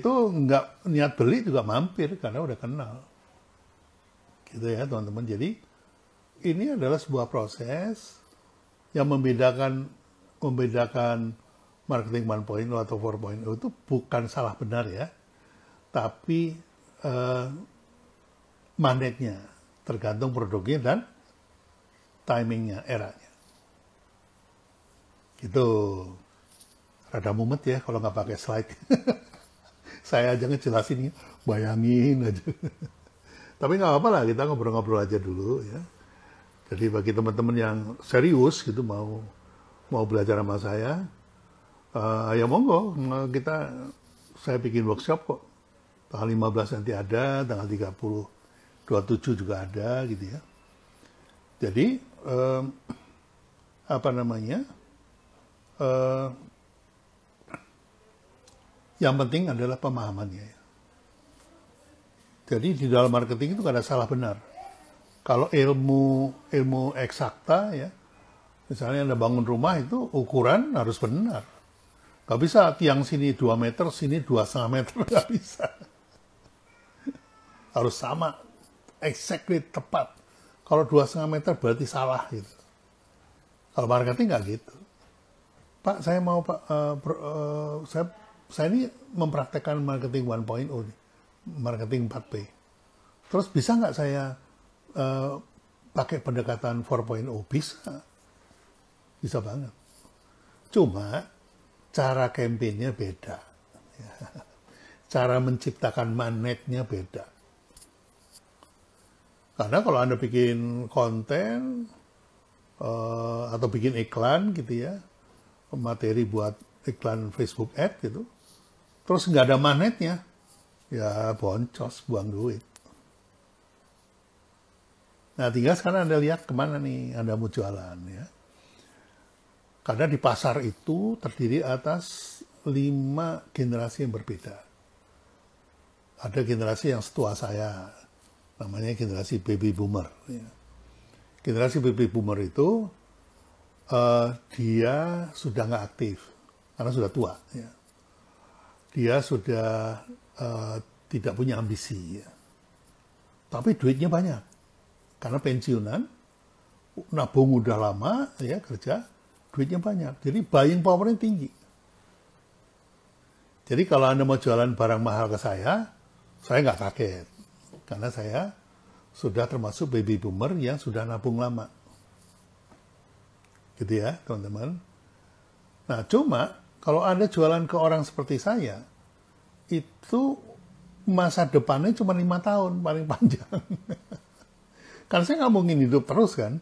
itu nggak niat beli juga mampir karena udah kenal gitu ya teman-teman jadi ini adalah sebuah proses yang membedakan membedakan marketing 1.0 atau 4.0 itu bukan salah benar ya, tapi eh, magnetnya tergantung produknya dan timingnya, eranya. Itu rada mumet ya kalau nggak pakai slide. Saya aja ngejelasin, bayangin aja. tapi nggak apa-apa lah, kita ngobrol-ngobrol aja dulu ya. Jadi bagi teman-teman yang serius gitu mau mau belajar sama saya, uh, ya monggo eh, kita saya bikin workshop kok. Tanggal 15 nanti ada, tanggal 30, 27 juga ada gitu ya. Jadi uh, apa namanya? Uh, yang penting adalah pemahamannya. Ya. Jadi di dalam marketing itu gak ada salah benar kalau ilmu ilmu eksakta ya misalnya anda bangun rumah itu ukuran harus benar nggak bisa tiang sini dua meter sini dua setengah meter nggak bisa harus sama exactly tepat kalau dua setengah meter berarti salah gitu kalau marketing nggak gitu pak saya mau pak uh, per, uh, saya saya ini mempraktekkan marketing 1.0 marketing 4P terus bisa nggak saya Eh, pakai pendekatan 4.0 bisa. Bisa banget. Cuma cara kampanyenya beda. Cara menciptakan magnetnya beda. Karena kalau Anda bikin konten eh, atau bikin iklan gitu ya, materi buat iklan Facebook ad gitu, terus nggak ada magnetnya ya boncos, buang duit. Nah tinggal sekarang Anda lihat kemana nih Anda mau jualan ya. Karena di pasar itu terdiri atas lima generasi yang berbeda. Ada generasi yang setua saya, namanya generasi baby boomer. Ya. Generasi baby boomer itu uh, dia sudah nggak aktif karena sudah tua. Ya. Dia sudah uh, tidak punya ambisi, ya. tapi duitnya banyak karena pensiunan, nabung udah lama ya kerja, duitnya banyak. Jadi buying powernya tinggi. Jadi kalau Anda mau jualan barang mahal ke saya, saya nggak kaget. Karena saya sudah termasuk baby boomer yang sudah nabung lama. Gitu ya, teman-teman. Nah, cuma kalau Anda jualan ke orang seperti saya, itu masa depannya cuma lima tahun paling panjang. Karena saya nggak mungkin hidup terus kan.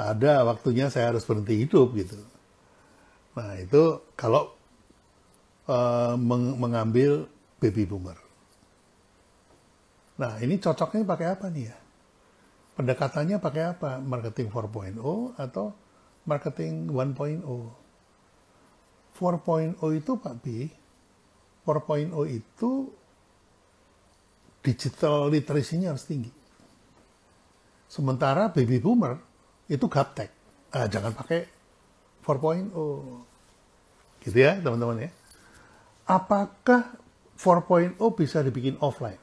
Ada waktunya saya harus berhenti hidup gitu. Nah itu kalau uh, meng mengambil baby boomer. Nah ini cocoknya pakai apa nih ya? Pendekatannya pakai apa? Marketing 4.0 atau marketing 1.0? 4.0 itu Pak B, 4.0 itu digital literasinya harus tinggi. Sementara baby boomer itu gaptek. Uh, jangan pakai 4.0. Gitu ya, teman-teman ya. Apakah 4.0 bisa dibikin offline?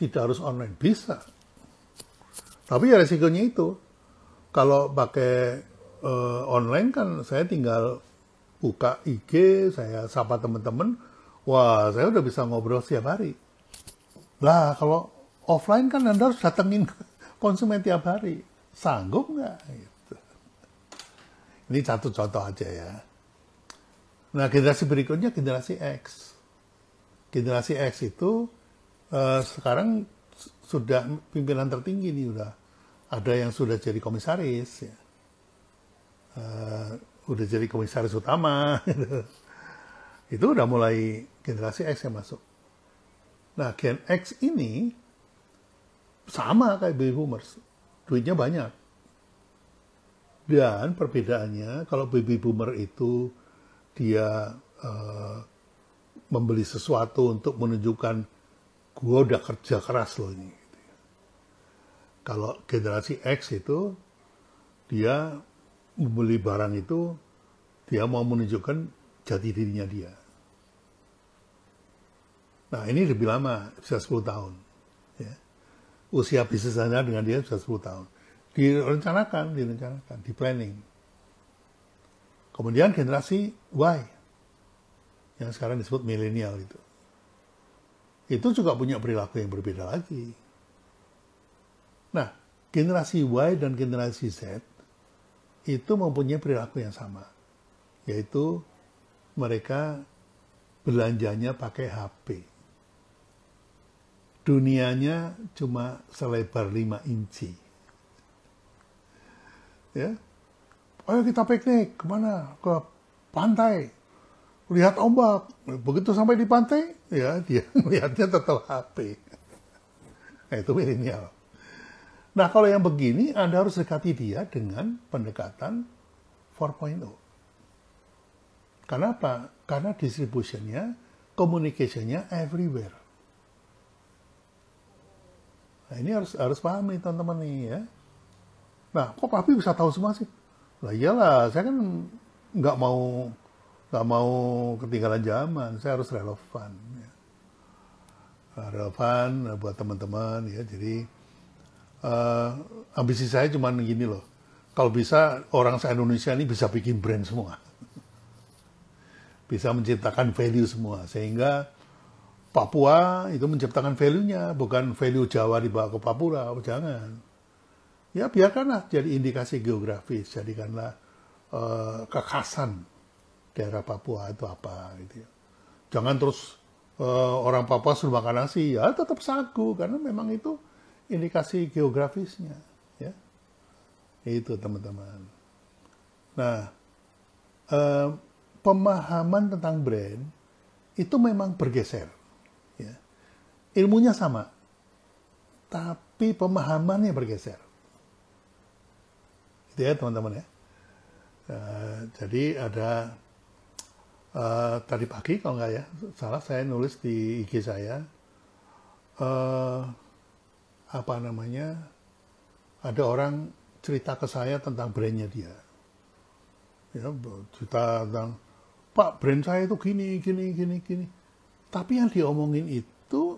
Tidak harus online. Bisa. Tapi ya resikonya itu. Kalau pakai uh, online kan saya tinggal buka IG, saya sapa teman-teman, wah saya udah bisa ngobrol setiap hari. Lah kalau offline kan Anda harus datengin konsumen tiap hari. Sanggup nggak? Gitu. Ini satu contoh aja ya. Nah, generasi berikutnya generasi X. Generasi X itu uh, sekarang sudah pimpinan tertinggi nih udah. Ada yang sudah jadi komisaris ya. Uh, udah jadi komisaris utama. Gitu. Itu udah mulai generasi X yang masuk. Nah, Gen X ini sama kayak baby boomers, duitnya banyak. Dan perbedaannya kalau baby boomer itu dia uh, membeli sesuatu untuk menunjukkan gua udah kerja keras loh ini. Gitu ya. Kalau generasi X itu dia membeli barang itu dia mau menunjukkan jati dirinya dia. Nah ini lebih lama, bisa 10 tahun usia bisnis Anda dengan dia sudah 10 tahun. Direncanakan, direncanakan, di planning. Kemudian generasi Y yang sekarang disebut milenial itu. Itu juga punya perilaku yang berbeda lagi. Nah, generasi Y dan generasi Z itu mempunyai perilaku yang sama, yaitu mereka belanjanya pakai HP dunianya cuma selebar 5 inci. Ya. Ayo kita piknik, kemana? Ke pantai. Lihat ombak. Begitu sampai di pantai, ya dia melihatnya tetap HP. Nah, itu milenial. Nah, kalau yang begini, Anda harus dekati dia dengan pendekatan 4.0. Kenapa? Karena distribusinya communicationnya everywhere. Nah, ini harus harus paham nih teman-teman nih ya. Nah, kok papi bisa tahu semua sih? Lah iyalah, saya kan nggak mau nggak mau ketinggalan zaman, saya harus relevan. Ya. Nah, relevan nah, buat teman-teman ya. Jadi uh, ambisi saya cuma gini loh. Kalau bisa orang se Indonesia ini bisa bikin brand semua, bisa menciptakan value semua sehingga Papua itu menciptakan value-nya, bukan value Jawa dibawa ke Papua, oh, jangan. Ya biarkanlah jadi indikasi geografis, jadikanlah uh, kekhasan daerah Papua itu apa gitu ya. Jangan terus uh, orang Papua suruh makan nasi, ya tetap sagu karena memang itu indikasi geografisnya, ya. Itu teman-teman. Nah, uh, pemahaman tentang brand itu memang bergeser Ilmunya sama, tapi pemahamannya bergeser. Gitu ya teman-teman ya. Uh, jadi ada uh, tadi pagi kalau nggak ya salah saya nulis di IG saya uh, apa namanya ada orang cerita ke saya tentang brandnya dia ya cerita tentang pak brand saya itu gini gini gini gini tapi yang diomongin itu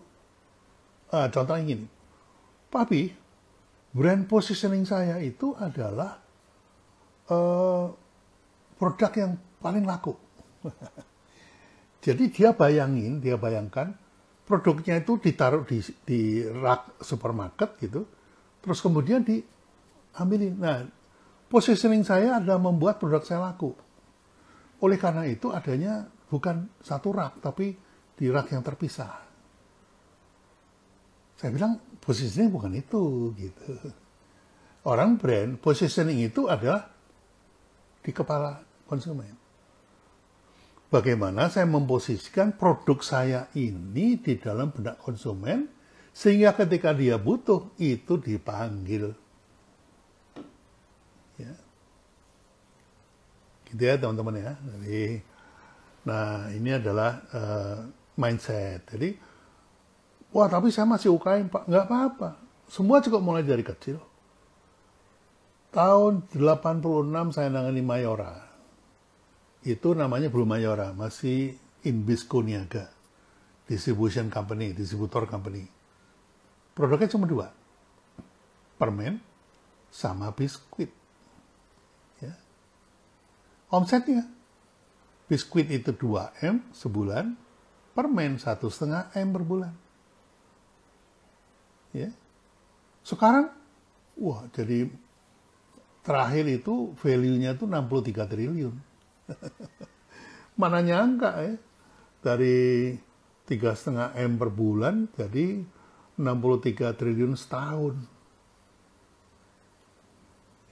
Nah, contohnya gini, tapi brand positioning saya itu adalah uh, produk yang paling laku. Jadi dia bayangin, dia bayangkan produknya itu ditaruh di, di rak supermarket gitu, terus kemudian diambilin. Nah, positioning saya adalah membuat produk saya laku. Oleh karena itu adanya bukan satu rak, tapi di rak yang terpisah. Saya bilang positioning bukan itu gitu. Orang brand positioning itu adalah di kepala konsumen. Bagaimana saya memposisikan produk saya ini di dalam benak konsumen sehingga ketika dia butuh itu dipanggil. Ya. Gitu ya teman-teman ya. Jadi, nah ini adalah uh, mindset. Jadi Wah, tapi saya masih UKM, Pak. Nggak apa-apa. Semua cukup mulai dari kecil. Tahun 86 saya nangani Mayora. Itu namanya belum Mayora, masih Inbisco Niaga. Distribution Company, distributor company. Produknya cuma dua. Permen sama biskuit. Ya. Omsetnya. Biskuit itu 2M sebulan, permen satu setengah M per bulan. Ya. Sekarang, wah jadi terakhir itu value-nya itu 63 triliun. Mana nyangka ya, dari tiga setengah M per bulan jadi 63 triliun setahun.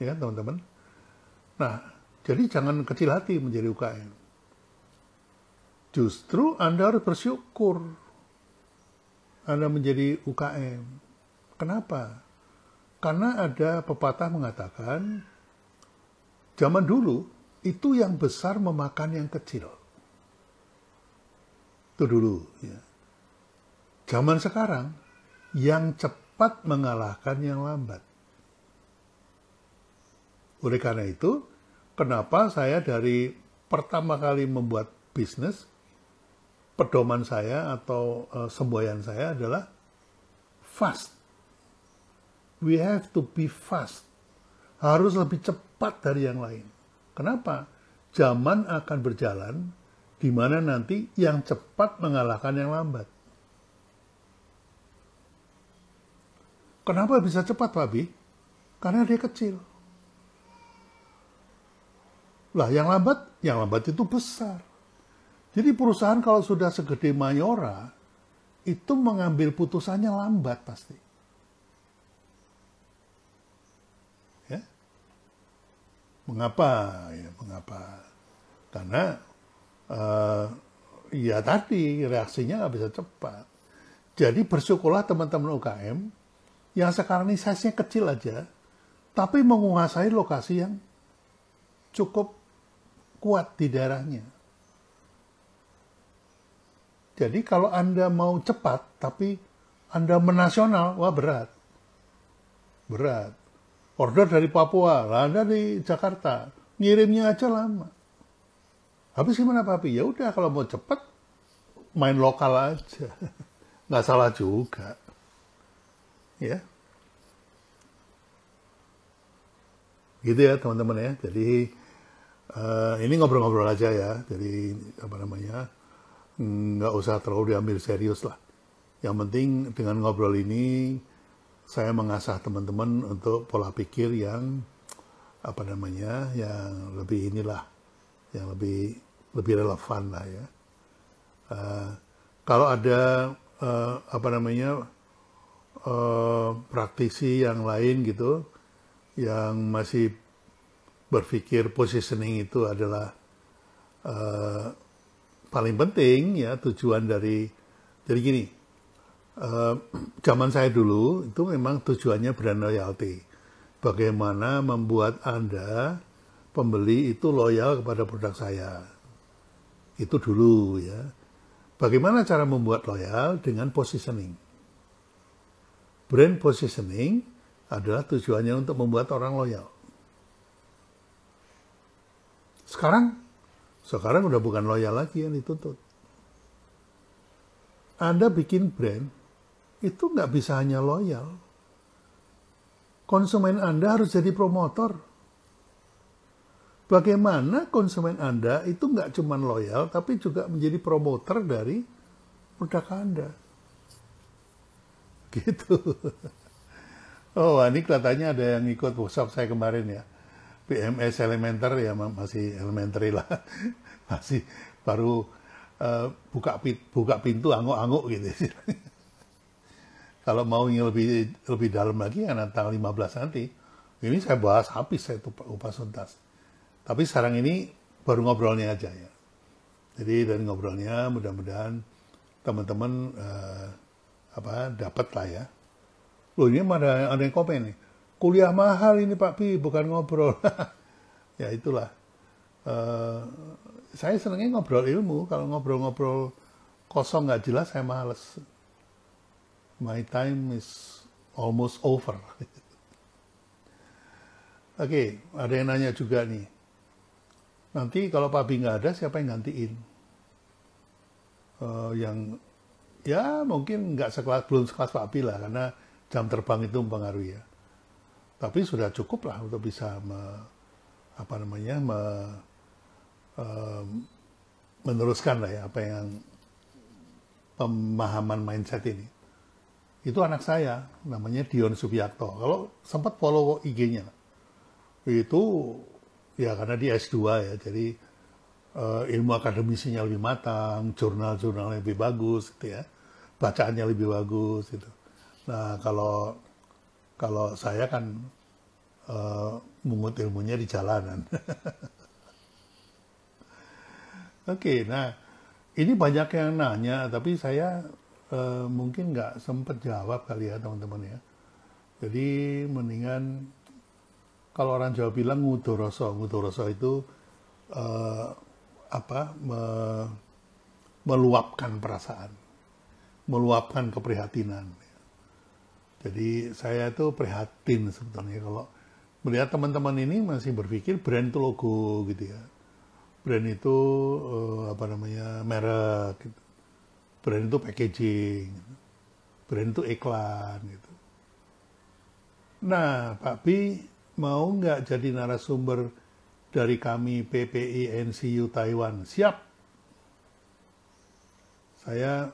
Ya kan, teman-teman. Nah, jadi jangan kecil hati menjadi UKM. Justru Anda harus bersyukur Anda menjadi UKM Kenapa? Karena ada pepatah mengatakan, zaman dulu itu yang besar memakan yang kecil. Itu dulu. Ya. Zaman sekarang, yang cepat mengalahkan yang lambat. Oleh karena itu, kenapa saya dari pertama kali membuat bisnis, pedoman saya atau eh, semboyan saya adalah fast we have to be fast. Harus lebih cepat dari yang lain. Kenapa? Zaman akan berjalan di mana nanti yang cepat mengalahkan yang lambat. Kenapa bisa cepat, Pak Bi? Karena dia kecil. Lah, yang lambat, yang lambat itu besar. Jadi perusahaan kalau sudah segede Mayora, itu mengambil putusannya lambat pasti. Mengapa? Ya, mengapa? Karena uh, ya tadi reaksinya nggak bisa cepat. Jadi bersyukurlah teman-teman UKM yang sekarang ini size-nya kecil aja, tapi menguasai lokasi yang cukup kuat di daerahnya. Jadi kalau Anda mau cepat, tapi Anda menasional, wah berat. Berat. Order dari Papua, lah di Jakarta, ngirimnya aja lama. Habis gimana papi? Ya udah kalau mau cepat main lokal aja, nggak salah juga, ya. Gitu ya teman-teman ya. Jadi uh, ini ngobrol-ngobrol aja ya. Jadi apa namanya nggak usah terlalu diambil serius lah. Yang penting dengan ngobrol ini saya mengasah teman-teman untuk pola pikir yang apa namanya yang lebih inilah yang lebih lebih relevan lah ya uh, kalau ada uh, apa namanya uh, praktisi yang lain gitu yang masih berpikir positioning itu adalah uh, paling penting ya tujuan dari jadi gini Eh, zaman saya dulu itu memang tujuannya brand loyalty. Bagaimana membuat Anda pembeli itu loyal kepada produk saya. Itu dulu ya. Bagaimana cara membuat loyal dengan positioning? Brand positioning adalah tujuannya untuk membuat orang loyal. Sekarang, sekarang udah bukan loyal lagi yang dituntut. Anda bikin brand itu nggak bisa hanya loyal. Konsumen Anda harus jadi promotor. Bagaimana konsumen Anda itu nggak cuma loyal, tapi juga menjadi promotor dari produk Anda. Gitu. Oh, ini kelihatannya ada yang ikut workshop saya kemarin ya. PMS Elementer ya masih elementary lah. masih baru uh, buka buka pintu anguk-anguk gitu. kalau mau yang lebih lebih dalam lagi ya tanggal 15 nanti ini saya bahas habis saya upas tuntas tapi sekarang ini baru ngobrolnya aja ya jadi dari ngobrolnya mudah-mudahan teman-teman eh, apa dapat lah ya loh ini ada ada yang komen nih kuliah mahal ini Pak Pi bukan ngobrol ya itulah eh, saya senangnya ngobrol ilmu kalau ngobrol-ngobrol kosong nggak jelas saya males my time is almost over. Oke, okay, ada yang nanya juga nih. Nanti kalau Pabi nggak ada, siapa yang gantiin? Uh, yang ya mungkin nggak sekelas belum sekelas Pabi lah, karena jam terbang itu mempengaruhi ya. Tapi sudah cukup lah untuk bisa me, apa namanya me, uh, meneruskan lah ya apa yang pemahaman mindset ini itu anak saya namanya Dion Subiakto kalau sempat follow IG-nya itu ya karena di S2 ya jadi uh, ilmu akademisinya lebih matang jurnal-jurnalnya lebih bagus gitu ya bacaannya lebih bagus gitu nah kalau kalau saya kan uh, eh, mengut ilmunya di jalanan oke okay, nah ini banyak yang nanya tapi saya Eh, mungkin nggak sempat jawab kali ya teman-teman ya. Jadi mendingan kalau orang Jawa bilang ngudoroso, ngudoroso itu uh, apa me, meluapkan perasaan, meluapkan keprihatinan. Jadi saya itu prihatin sebetulnya kalau melihat teman-teman ini masih berpikir brand itu logo gitu ya. Brand itu uh, apa namanya merek gitu brand itu packaging, brand itu iklan gitu. Nah, Pak Bi mau nggak jadi narasumber dari kami PPI NCU Taiwan? Siap. Saya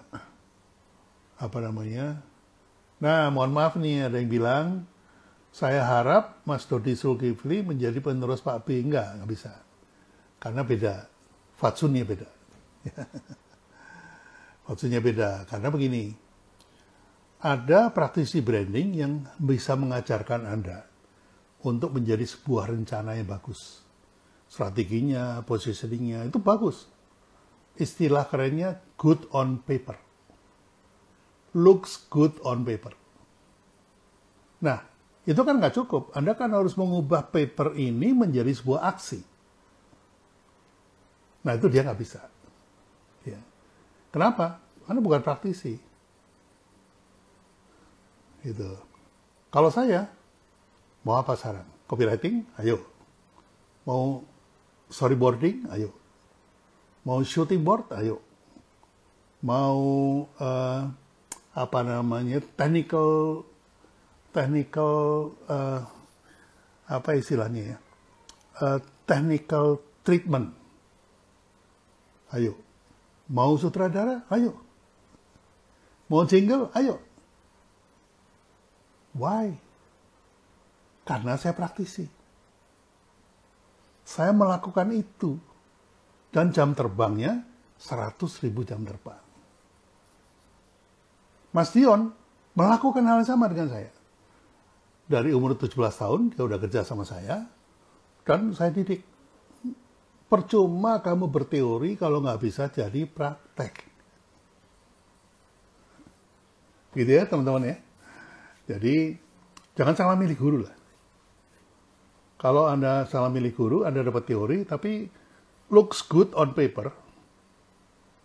apa namanya? Nah, mohon maaf nih ada yang bilang saya harap Mas Dodi Sulkifli menjadi penerus Pak Bi Enggak, nggak bisa. Karena beda. Fatsunnya beda. maksudnya beda. Karena begini, ada praktisi branding yang bisa mengajarkan Anda untuk menjadi sebuah rencana yang bagus. Strateginya, positioningnya, itu bagus. Istilah kerennya good on paper. Looks good on paper. Nah, itu kan nggak cukup. Anda kan harus mengubah paper ini menjadi sebuah aksi. Nah, itu dia nggak bisa. Kenapa? Anda bukan praktisi. Gitu. Kalau saya, mau apa saran? Copywriting? Ayo. Mau storyboarding? Ayo. Mau shooting board? Ayo. Mau uh, apa namanya technical technical uh, apa istilahnya ya? Uh, technical treatment. Ayo. Mau sutradara? Ayo. Mau jingle? Ayo. Why? Karena saya praktisi. Saya melakukan itu. Dan jam terbangnya 100 ribu jam terbang. Mas Dion melakukan hal yang sama dengan saya. Dari umur 17 tahun, dia udah kerja sama saya. Dan saya didik. Percuma kamu berteori kalau nggak bisa jadi praktek. Gitu ya teman-teman ya. Jadi jangan salah milih guru lah. Kalau Anda salah milih guru, Anda dapat teori, tapi looks good on paper,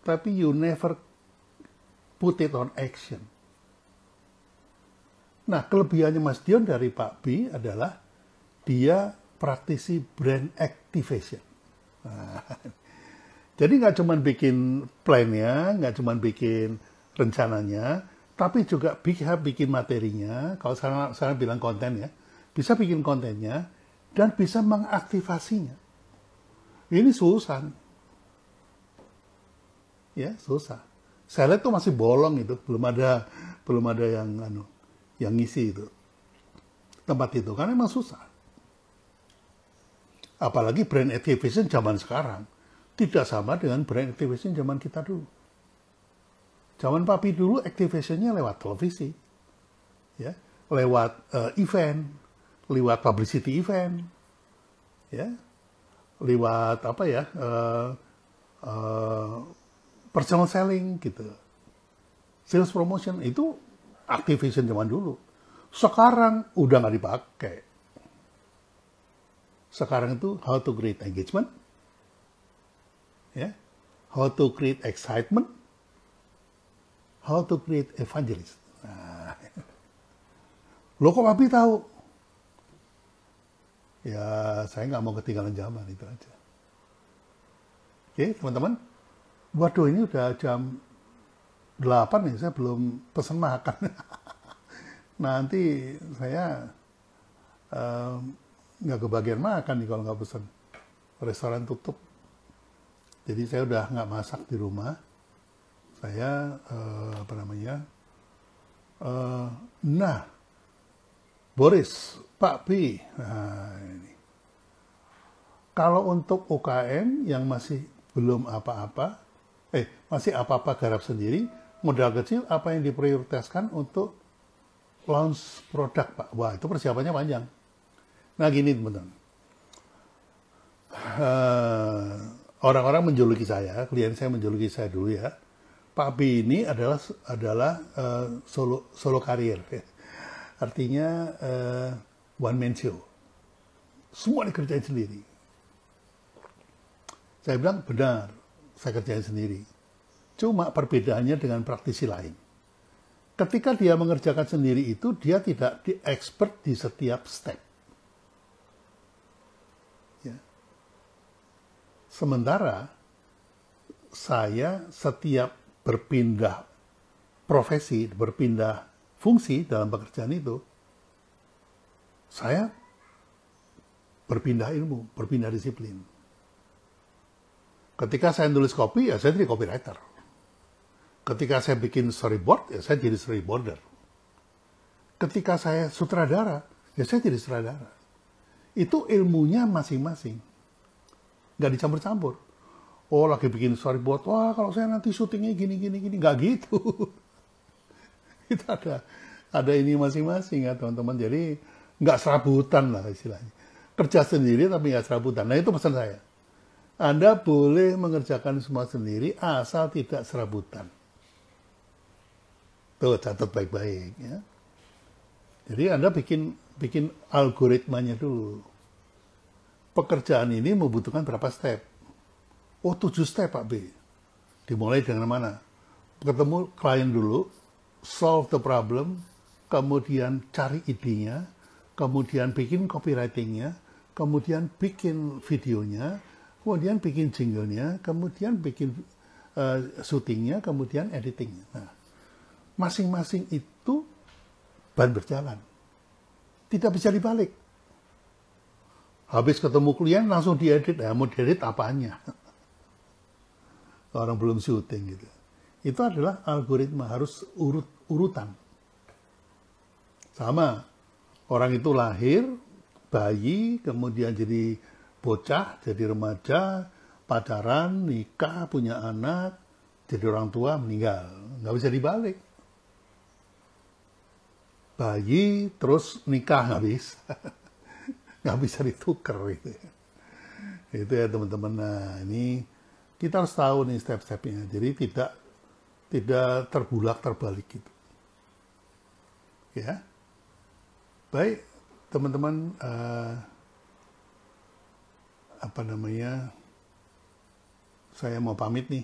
tapi you never put it on action. Nah, kelebihannya Mas Dion dari Pak B adalah dia praktisi brand activation. jadi nggak cuma bikin plannya, nggak cuma bikin rencananya, tapi juga bisa bikin materinya. Kalau saya, saya bilang kontennya, bisa bikin kontennya dan bisa mengaktivasinya. Ini susah. Ya, susah. Saya lihat tuh masih bolong itu, belum ada belum ada yang anu yang ngisi itu tempat itu kan emang susah Apalagi brand activation zaman sekarang tidak sama dengan brand activation zaman kita dulu. Zaman papi dulu activationnya lewat televisi, ya, lewat uh, event, lewat publicity event, ya, lewat apa ya, uh, uh, personal selling gitu, sales promotion itu activation zaman dulu. Sekarang udah nggak dipakai sekarang itu how to create engagement, ya, how to create excitement, how to create evangelist. Nah, lo kok papi tahu? Ya, saya nggak mau ketinggalan zaman itu aja. Oke, teman-teman. Waduh, ini udah jam 8 nih, saya belum pesen makan. Nanti saya um, nggak kebagian makan nih kalau nggak pesan. Restoran tutup. Jadi saya udah nggak masak di rumah. Saya uh, apa namanya? uh, nah, Boris, Pak Pi. Nah, ini. Kalau untuk UKM yang masih belum apa-apa, eh masih apa-apa garap sendiri, modal kecil apa yang diprioritaskan untuk launch produk Pak? Wah itu persiapannya panjang. Nah gini teman Uh, eh, orang-orang menjuluki saya, klien saya menjuluki saya dulu ya. Papi ini adalah adalah uh, solo solo karir, ya. artinya uh, one man show. Semua dikerjain sendiri. Saya bilang benar, saya kerjain sendiri. Cuma perbedaannya dengan praktisi lain. Ketika dia mengerjakan sendiri itu, dia tidak di expert di setiap step. Sementara saya setiap berpindah profesi, berpindah fungsi dalam pekerjaan itu, saya berpindah ilmu, berpindah disiplin. Ketika saya nulis kopi, ya saya jadi copywriter. Ketika saya bikin storyboard, ya saya jadi storyboarder. Ketika saya sutradara, ya saya jadi sutradara. Itu ilmunya masing-masing nggak dicampur-campur. Oh lagi bikin buat, wah kalau saya nanti syutingnya gini gini gini, nggak gitu. Itu ada ada ini masing-masing ya teman-teman. Jadi nggak serabutan lah istilahnya. Kerja sendiri tapi nggak serabutan. Nah itu pesan saya. Anda boleh mengerjakan semua sendiri asal tidak serabutan. Tuh catat baik-baik ya. Jadi Anda bikin bikin algoritmanya dulu pekerjaan ini membutuhkan berapa step? Oh, tujuh step Pak B. Dimulai dengan mana? Ketemu klien dulu, solve the problem, kemudian cari idenya, kemudian bikin copywritingnya, kemudian bikin videonya, kemudian bikin jinglenya, kemudian bikin uh, syutingnya, kemudian editingnya. Nah, masing-masing itu ban berjalan. Tidak bisa dibalik Habis ketemu klien langsung diedit. Ya, mau diedit apanya? Orang belum syuting gitu. Itu adalah algoritma harus urut urutan. Sama orang itu lahir bayi, kemudian jadi bocah, jadi remaja, pacaran, nikah, punya anak, jadi orang tua, meninggal. Nggak bisa dibalik. Bayi, terus nikah, habis nggak bisa ditukar gitu ya. Itu ya teman-teman. Nah ini kita harus tahu nih step-stepnya. Jadi tidak tidak terbulak terbalik gitu. Ya. Baik, teman-teman uh, apa namanya? Saya mau pamit nih.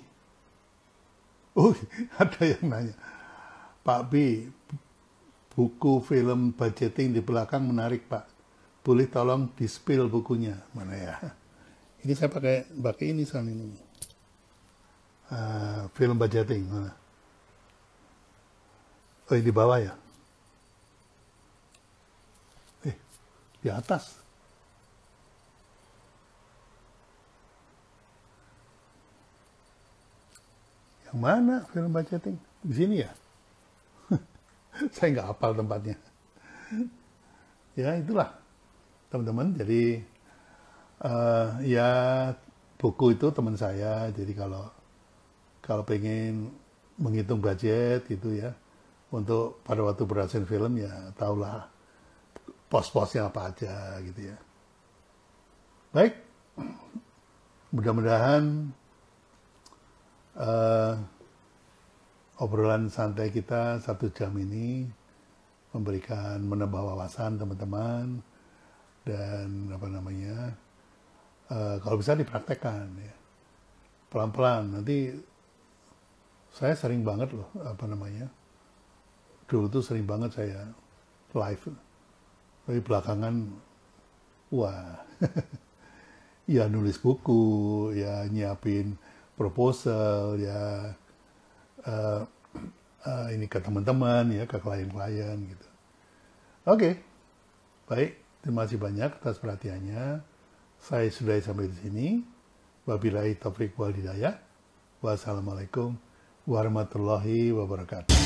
Oh, ada yang nanya. Pak B, buku film budgeting di belakang menarik, Pak boleh tolong dispil bukunya mana ya ini saya pakai pakai ini soal ini uh, film budgeting mana oh ini di bawah ya eh di atas yang mana film budgeting di sini ya saya nggak hafal tempatnya ya itulah teman-teman jadi uh, ya buku itu teman saya jadi kalau kalau pengen menghitung budget gitu ya untuk pada waktu berhasil film ya tahulah pos-posnya apa aja gitu ya. Baik, mudah-mudahan uh, obrolan santai kita satu jam ini memberikan menambah wawasan teman-teman dan apa namanya uh, kalau bisa dipraktekkan ya pelan-pelan nanti saya sering banget loh apa namanya dulu tuh sering banget saya live tapi belakangan wah ya nulis buku ya nyiapin proposal ya uh, uh, ini ke teman-teman ya ke klien-klien gitu oke okay. baik Terima kasih banyak atas perhatiannya. Saya sudah sampai di sini. Wabillahi taufik wal hidayah. Wassalamualaikum warahmatullahi wabarakatuh.